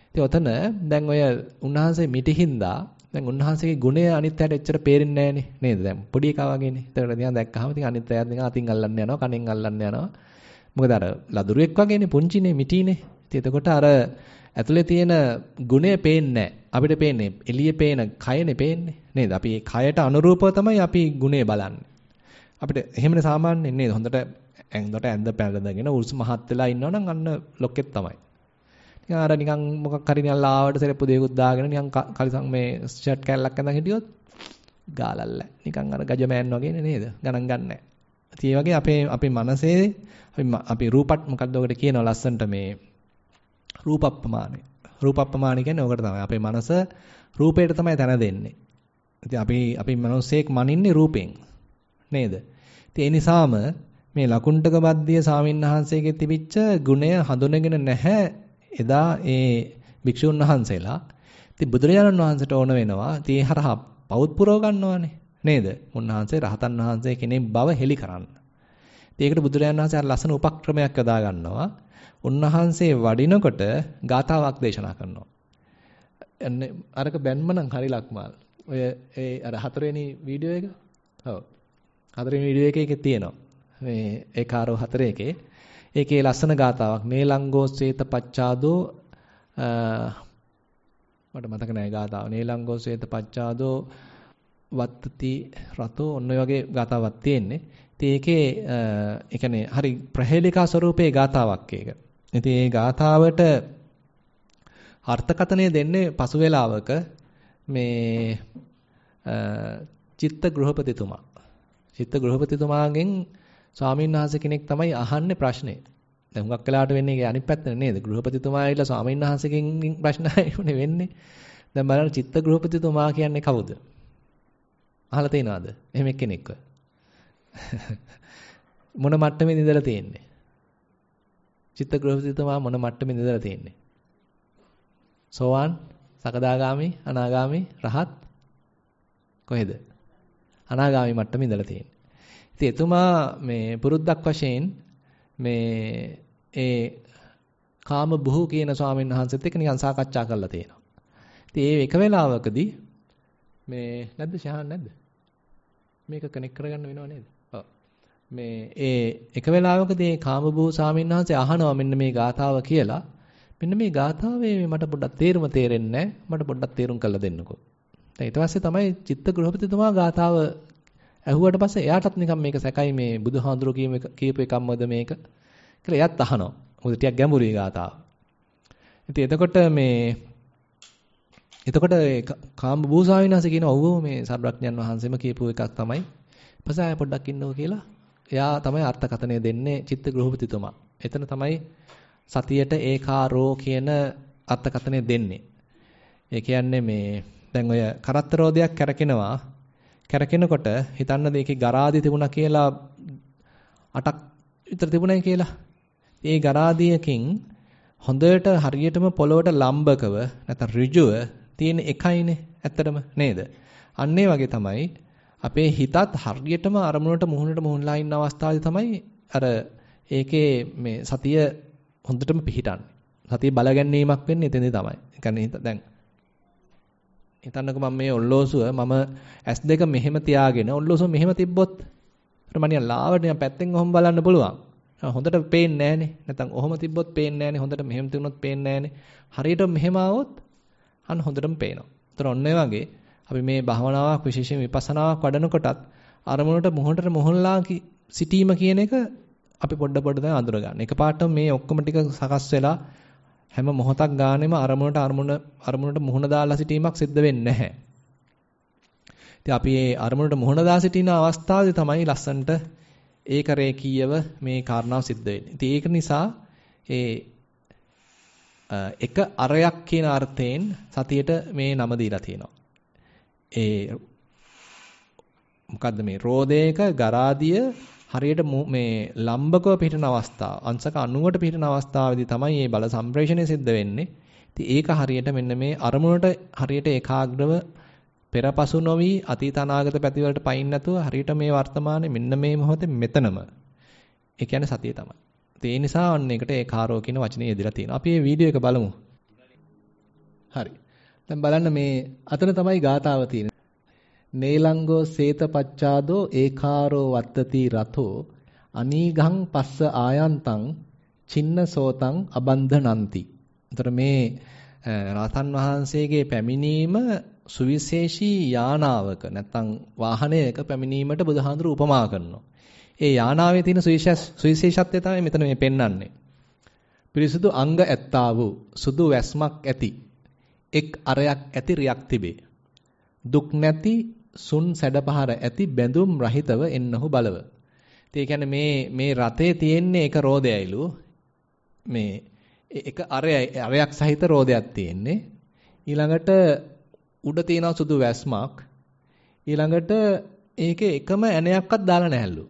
ඉතින් ඔතන දැන් ඔය උන්වහන්සේ මිටිහින්දා දැන් උන්වහන්සේගේ ගුණය අනිත් අයට එච්චර පේරෙන්නේ නැහනේ නේද? දැන් පොඩි එකා වගේනේ. ඒතකොට නිකන් දැක්කහම ඉතින් අනිත් අයත් නිකන් අතින් අල්ලන්න යනවා, කණෙන් අල්ලන්න යනවා. මොකද අර ලදරුවෙක් වගේනේ, පුංචිනේ, මිටිනේ. ඉතින් එතකොට අර ඇතුලේ තියෙන ගුණය පේන්නේ අපිට පේන්නේ එළියේ පේන කයනේ පේන්නේ නේද අපි ඒ කයට අනුරූපව තමයි අපි ගුණය බලන්නේ අපිට එහෙමනේ සාමාන්‍යයෙන් නේද හොඳට ඇඟට ඇඳ පැළඳගෙන උරුසු මහත් වෙලා ඉන්නවනම් අන්න ලොකෙත් තමයි නිකන් අර නිකන් මොකක් හරි නිකන් ලාවට සරප්පු දෙයකුත් දාගෙන නිකන් කලිසම් මේ ෂර්ට් කැල්ලක් ඇඳන් හිටියොත් ගාලල්ල. නිකන් අර ගජමෑන් වගේනේ නේද? ගණන් ගන්නෑ. ඉතින් වගේ අපේ අපේ මනසේ අපි අපි රූපත් මොකද්ද ඔකට කියනවා ලස්සන්ට මේ රූපප්පමාණය. රූපප්පමාණය කියන්නේ ඔකට තමයි. අපේ මනස රූපයට තමයි තැන දෙන්නේ. ඉතින් අපි අපි මිනිස්සෙක් මනින්නේ රූපෙන් නේද? ඉතින් ඒ නිසාම මේ ලකුණ්ඩක බද්දිය සාමින්හන්සේගේ තිබිච්ච ගුණය හඳුනගෙන නැහැ එදා ඒ භික්ෂුන් වහන්සේලා ඉතින් බුදුරජාණන් වහන්සේට ඕන වෙනවා ඉතින් හරහා පවුත් පුරව ගන්නවානේ නේද? උන්වහන්සේ රහතන් වහන්සේ කෙනෙක් බව හෙළි කරන්න. ඉතින් ඒකට බුදුරජාණන් වහන්සේ අර ලස්සන උපක්‍රමයක් යොදා ගන්නවා. උන්වහන්සේ වඩිනකොට ගාතාවක් දේශනා කරනවා. එන්නේ අරක බැන්ම නම් හරි ලක්මාල්. ඔය ඒ අර හතරවෙනි වීඩියෝ එක. ඔව්. හතරවෙනි වීඩියෝ එකේ තියෙනවා. මේ ඒකාරෝ හතරේ එකේ ඒකේ ලස්සන ගාතාවක් නේලංගෝ සේත පච්ඡාදෝ මට මතක නෑ ගාතාව. නේලංගෝ සේත පච්ඡාදෝ වත්තති රතෝ ඔන්න ඔය වගේ ගාතාවක් තියෙන්නේ. ඉතින් ඒකේ ඒ කියන්නේ හරි ප්‍රහේලිකා ස්වරූපයේ ගාතාවක් ඒක. ඉතින් ඒ ගාතාවට අර්ථකතනය දෙන්නේ පසු වේලාවක මේ චිත්ත ගෘහපතිතුමා. චිත්ත ගෘහපතිතුමාගෙන් ස්වාමීන් වහන්සේ කෙනෙක් තමයි අහන්නේ ප්‍රශ්නේ. දැන් හුඟක් වෙලාට වෙන්නේ ඒක අනිත් පැත්තනේ නේද? ගෘහපතිතුමා ඇවිල්ලා ස්වාමීන් වහන්සේගෙන් ප්‍රශ්න අහන්නේ වෙන්නේ. දැන් බලන්න චිත්ත ගෘහපතිතුමා කියන්නේ කවුද? අහලා තියනවද? එහෙම එක්කෙනෙක්ව. මොන මට්ටමේ ඉඳලා තියෙන්නේ? චිත්ත ගෘහපතිතුමා මොන මට්ටමේ ඉඳලා තියෙන්නේ? සෝවාන්, සකදාගාමි, අනාගාමි, රහත් කොහෙද? අනාගාමි මට්ටමේ ඉඳලා තියෙන්නේ. ඉතින් එතුමා මේ පුරුද්දක් වශයෙන් මේ ඒ කාම බොහෝ කියන ස්වාමීන් වහන්සේත් එක්ක නිකන් සාකච්ඡා කරලා තියෙනවා. ඉතින් ඒ එක වෙලාවකදී මේ නැද්ද ශාන් නැද්ද? මේක කනෙක්ට් කරගන්න වෙනව නේද? ඔව්. මේ ඒ එක වෙලාවකදී කාම බොහෝ ස්වාමීන් වහන්සේ අහනවා මෙන්න මේ ගාථාව කියලා. මෙන්න මේ ගාථාවේ මට පොඩ්ඩක් තේරුම තේරෙන්නේ මට පොඩ්ඩක් තේරුම් කරලා දෙන්නකෝ. දැන් ඊට පස්සේ තමයි චිත්ත ගෘහපතිතුමා ගාථාව ඇහුවට පස්සේ එයාටත් නිකන් මේක සැකයි මේ බුදුහාඳුරු කියම කියපු එකක්මද මේක කියලා එයාත් අහනවා. මොකද ටිකක් ගැඹුරුයි ගාතාව. ඉතින් එතකොට මේ එතකොට කාම්බ භූසාවිනාස කියන ඔව්ව මේ සර්වඥන් වහන්සේම කියපු එකක් තමයි. ඊපස්සේ ආය පොඩ්ඩක් ඉන්නකෝ කියලා එයා තමයි අර්ථකථනය දෙන්නේ චිත්ත ගෘහපතිතුමා. එතන තමයි සතියට ඒකාරෝ කියන අර්ථකථනය දෙන්නේ. ඒ කියන්නේ මේ දැන් ඔය කරත්තරෝදයක් කරකිනවා කැරකෙනකොට හිතන්න මේකේ ගරාදි තිබුණා කියලා අටක් විතර තිබුණයි කියලා. ඒ ගරාදියකින් හොඳට හරියටම පොළොවට ලම්බකව නැත්නම් ඍජුව තියෙන එකයිනේ ඇත්තටම නේද? අන්න වගේ තමයි අපේ හිතත් හරියටම අරමුණට මුහුණට මුහුණලා ඉන්න අවස්ථාවේ තමයි අර ඒකේ මේ සතිය හොඳටම පිහිටන්නේ. සතිය බලගැන්වීමක් වෙන්නේ එතනදී තමයි. ඒ කියන්නේ දැන් හිතන්නකෝ මම මේ ඔල්ලෝසුව මම S2 මෙහෙම තියාගෙන ඔල්ලෝසුව මෙහෙම තිබ්බොත් මට නිකන් ලාවට නිකන් පැත්තෙන් ඔහොම බලන්න පුළුවන්. හොඳට පේන්නේ නැහනේ. නැත්නම් ඔහොම තිබ්බොත් පේන්නේ නැහනේ. හොඳට මෙහෙම තිබුණොත් පේන්නේ නැහනේ. හරියට මෙහෙම આવොත් අන්න හොඳටම පේනවා. ඒතර ඔන්න ඒ වගේ අපි මේ භාවනාවක් විශේෂයෙන් විපස්සනාවක් වඩනකොටත් අරමුණට මොහොනට මොහොනලා සිටීම කියන එක අපි පොඩ පොඩ දැන් අඳුර ගන්න. එකපාරට මේ ඔක්කොම ටික සකස් වෙලා හැම මොහොතක් ගානෙම අරමුණට අරමුණ අරමුණට මුහුණ දාලා සිටීමක් සිද්ධ වෙන්නේ නැහැ. ඉතින් අපි මේ අරමුණට මුහුණ දා සිටින අවස්ථාවේ තමයි ලස්සන්ට ඒකරේ කීයව මේ කාරණාව සිද්ධ වෙන්නේ. ඉතින් ඒක නිසා ඒ එක අරයක් කියන අර්ථයෙන් සතියට මේ නම දීලා තියෙනවා. ඒ මොකද්ද මේ රෝදේක ගරාදිය හරියට මේ ලම්බකව පිටන අවස්ථාව අංශක 90ට පිටන අවස්ථාවේදී තමයි මේ බල සම්ප්‍රේෂණය සිද්ධ වෙන්නේ. ඉතින් ඒක හරියට මෙන්න මේ අරමුණට හරියට ඒකාග්‍රව පෙරපසු නොවි අතීත අනාගත පැතිවලට පයින් නැතුව හරියට මේ වර්තමානයේ මෙන්න මේ මොහොතේ මෙතනම ඒ කියන්නේ සතිය තමයි. ඒ නිසා අන්න එකට ඒ කාරෝ කියන වචනේ යෙදලා තියෙනවා. අපි මේ වීඩියෝ එක බලමු. හරි. දැන් බලන්න මේ අතන තමයි ගාතාව තියෙන්නේ. නේලංගෝ සේත පච්ඡාදෝ ඒකාරෝ වත්තති රතෝ අනීගං පස්ස ආයන්තං චින්න සෝතං අබන්ධනಂತಿ. එතකොට මේ රහතන් වහන්සේගේ පැමිණීම සුවිශේෂී යානාවක නැත්නම් වාහනයක පැමිණීමට බුදුහාඳුර උපමා කරනවා. ඒ යානාවේ තියෙන සුවිශේෂත්වය තමයි මෙතන මේ පෙන්වන්නේ. පිරිසුදු අංග ඇත්තා වූ සුදු වැස්මක් ඇති එක් අරයක් ඇති රියක් තිබේ. දුක් නැති සුන් සැඩපහර ඇති බැඳුම් රහිතව එන්නහු බලව. ඉතින් ඒ කියන්නේ මේ මේ රතේ තියෙන්නේ එක රෝදයයිලු. මේ එක අරයයි අරයක් සහිත රෝදයක් තියෙන්නේ. ඊළඟට උඩ තියෙන සුදු වැස්මක්. ඊළඟට ඒකේ එකම ඇණයක්වත් දාලා නැහැලු.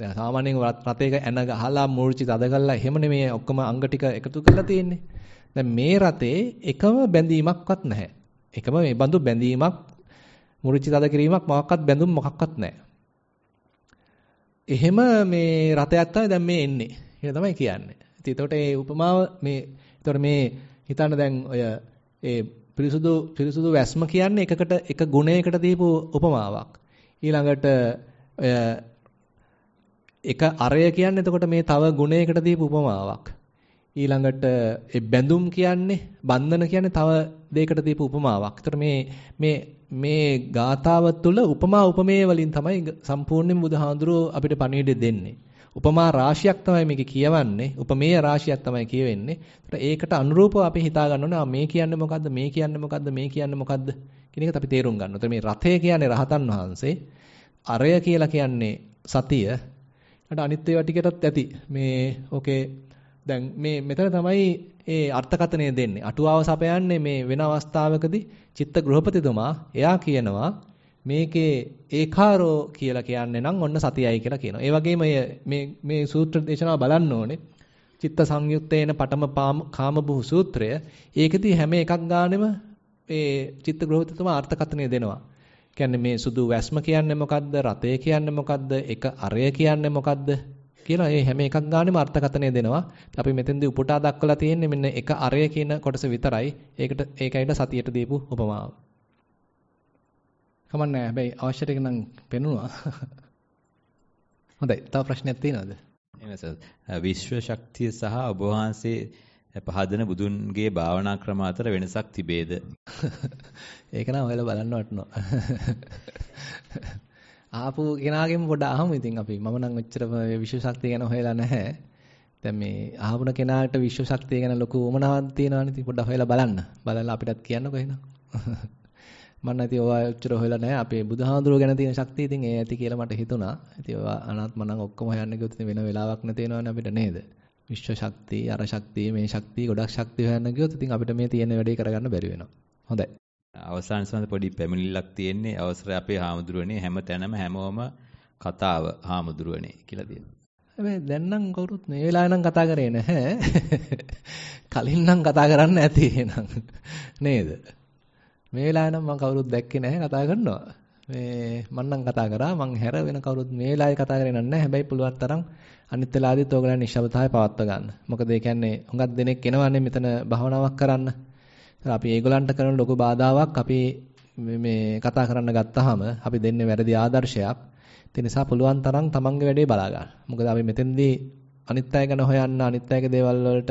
දැන් සාමාන්‍යයෙන් රතේක ඇණ ගහලා මූර්චි තද කරලා එහෙම නෙමෙයි ඔක්කොම අංග ටික එකතු කරලා තියෙන්නේ. දැන් මේ රතේ එකම බැඳීමක්වත් නැහැ. එකම මේ බඳු බැඳීමක් මුරිච්චි තද කිරීමක් මොකක්වත් බැඳුම් මොකක්වත් නැහැ. එහෙම මේ රතයක් තමයි දැන් මේ එන්නේ. ඒක තමයි කියන්නේ. ඉතින් එතකොට මේ උපමාව මේ එතකොට මේ හිතන්න දැන් ඔය ඒ පිරිසුදු පිරිසුදු වැස්ම කියන්නේ එකකට එක ගුණයකට දීපු උපමාවක්. ඊළඟට ඔය එක අරය කියන්නේ එතකොට මේ තව ගුණයකට දීපු උපමාවක්. ඊළඟට ඒ බැඳුම් කියන්නේ බන්ධන කියන්නේ තව දෙයකට දීපු උපමාවක්. ඒතර මේ මේ මේ ගාතාව තුළ උපමා උපමේය වලින් තමයි සම්පූර්ණයෙන් බුදුහාඳුරෝ අපිට පණිවිඩ දෙන්නේ. උපමා රාශියක් තමයි මේක කියවන්නේ. උපමේය රාශියක් තමයි කියවෙන්නේ. ඒකට අනුරූපව අපි හිතා ගන්න ඕනේ මේ කියන්නේ මොකද්ද? මේ කියන්නේ මොකද්ද? මේ කියන්නේ මොකද්ද? කියන එකත් අපි තේරුම් ගන්න ඕනේ. මේ රතය කියන්නේ රහතන් වහන්සේ. අරය කියලා කියන්නේ සතිය. ඊට අනිත් ඒවා ටිකටත් ඇති. මේ ඕකේ දැන් මේ මෙතන තමයි ඒ අර්ථකථනය දෙන්නේ. අටුවාව සපයන්නේ මේ වෙන අවස්ථාවකදී චිත්ත ගෘහපතිතුමා එයා කියනවා මේකේ ඒකාරෝ කියලා කියන්නේ නම් ඔන්න සතියයි කියලා කියනවා. ඒ වගේම මේ මේ සූත්‍ර දේශනාව බලන්න ඕනේ. චිත්ත සංයුත්තේන පඨම කාමබුහු සූත්‍රය. ඒකෙදී හැම එකක් ගානෙම ඒ චිත්ත ගෘහපතිතුමා අර්ථකථනය දෙනවා. කියන්නේ මේ සුදු වැස්ම කියන්නේ මොකද්ද? රතය කියන්නේ මොකද්ද? එක අරය කියන්නේ මොකද්ද? කියලා ඒ හැම එකක් ගානෙම අර්ථකථනය දෙනවා. අපි මෙතෙන්දී උපුටා දක්වලා තියෙන්නේ මෙන්න එක අරය කියන කොටස විතරයි. ඒකට ඒකයිට සතියට දීපු උපමාව. කමන්නෑ හැබැයි අවශ්‍ය ටික නම් පෙන්නුවා. හොඳයි. තව ප්‍රශ්නයක් තියෙනවද? එනස විශ්ව ශක්තිය සහ ඔබ වහන්සේ පහදන බුදුන්ගේ භාවනා ක්‍රම අතර වෙනසක් තිබේද? ඒක නම් ඔයාලා බලන්න වටනවා. ආපු කෙනාගෙන් පොඩ අහමු ඉතින් අපි. මම නම් ඔච්චර විශ්ව ශක්තිය ගැන හොයලා නැහැ. දැන් මේ අහපුන කෙනාට විශ්ව ශක්තිය ගැන ලොකු උමනාවක් තියෙනවනේ. ඉතින් පොඩ හොයලා බලන්න. බලලා අපිටත් කියන්නකෝ එහෙනම්. මම ඉතින් ඔය ඔච්චර හොයලා නැහැ. අපේ බුදුහාඳුරුව ගැන තියෙන ශක්තිය ඉතින් ඒ ඇති කියලා මට හිතුණා. ඉතින් ඔය අනාත්ම නම් ඔක්කොම හොයන්න ගියොත් වෙන වෙලාවක් නැතේනවනේ අපිට නේද? විශ්ව ශක්තිය, අර ශක්තිය, මේ ශක්තිය, ගොඩක් ශක්තිය හොයන්න ගියොත් ඉතින් අපිට මේ තියෙන වැඩේ කරගන්න බැරි වෙනවා. හොඳයි. අවසාන සඳ පොඩි පැමිණිල්ලක් තියෙන්නේ අවසර අපේ හාමුදුරුවනේ හැම තැනම හැමෝම කතාව හාමුදුරුවනේ කියලා දෙනවා. හැබැයි දැන් නම් කවුරුත් මේ වෙලාවේ නම් කතා කරේ නැහැ. කලින් නම් කතා කරන්න ඇති එහෙනම්. නේද? මේ වෙලාවේ නම් මම කවුරුත් දැක්කේ නැහැ කතා කරනවා. මේ මම නම් කතා කරා මං හැර වෙන කවුරුත් මේ වෙලාවේ කතා කරේ නැහැ. හැබැයි පුළුවන් තරම් අනිත් වෙලාවෙදිත් ඕගලන් නිශ්ශබ්දතාවය පවත්වා ගන්න. මොකද ඒ කියන්නේ හුඟක් දෙනෙක් එනවනේ මෙතන භවනාවක් කරන්න. අපි ඒගොල්ලන්ට කරන ලොකු බාධාවක් අපි මේ කතා කරන්න ගත්තාම අපි දෙන්නේ වැරදි ආදර්ශයක්. ඒ නිසා පුළුවන් තරම් තමන්ගේ වැඩේ බලා ගන්න. මොකද අපි මෙතෙන්දී අනිත් අය ගැන හොයන්න අනිත් අයගේ දේවල් වලට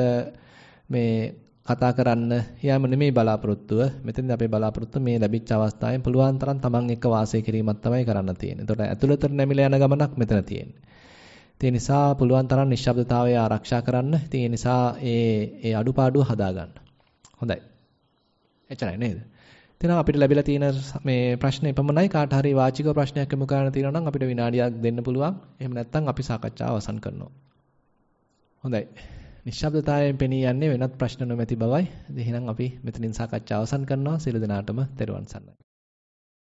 මේ කතා කරන්න යෑම නෙමෙයි බලාපොරොත්තුව. මෙතෙන්දී අපේ බලාපොරොත්තුව මේ ලැබිච්ච අවස්ථාවෙන් පුළුවන් තරම් තමන් එක්ක වාසය කිරීමක් තමයි කරන්න තියෙන්නේ. එතකොට ඇතුළතට නැමිලා යන ගමනක් මෙතන තියෙන්නේ. ඒ නිසා පුළුවන් තරම් නිශ්ශබ්දතාවය ආරක්ෂා කරන්න. ඉතින් ඒ නිසා ඒ ඒ අඩුපාඩු හදා ගන්න. හොඳයි. එච්චරයි නේද? එතන අපිට ලැබිලා තියෙන මේ ප්‍රශ්නේ එපමණයි කාට හරි වාචික ප්‍රශ්නයක් යොමු කරන්න තියෙනවා නම් අපිට විනාඩියක් දෙන්න පුළුවන්. එහෙම නැත්නම් අපි සාකච්ඡාව අවසන් කරනවා. හොඳයි. නිශ්ශබ්දතාවයෙන් පෙනී යන්නේ වෙනත් ප්‍රශ්න නොමැති බවයි. එහෙනම් අපි මෙතනින් සාකච්ඡාව අවසන් කරනවා. සියලු දෙනාටම තෙරුවන් සරණයි.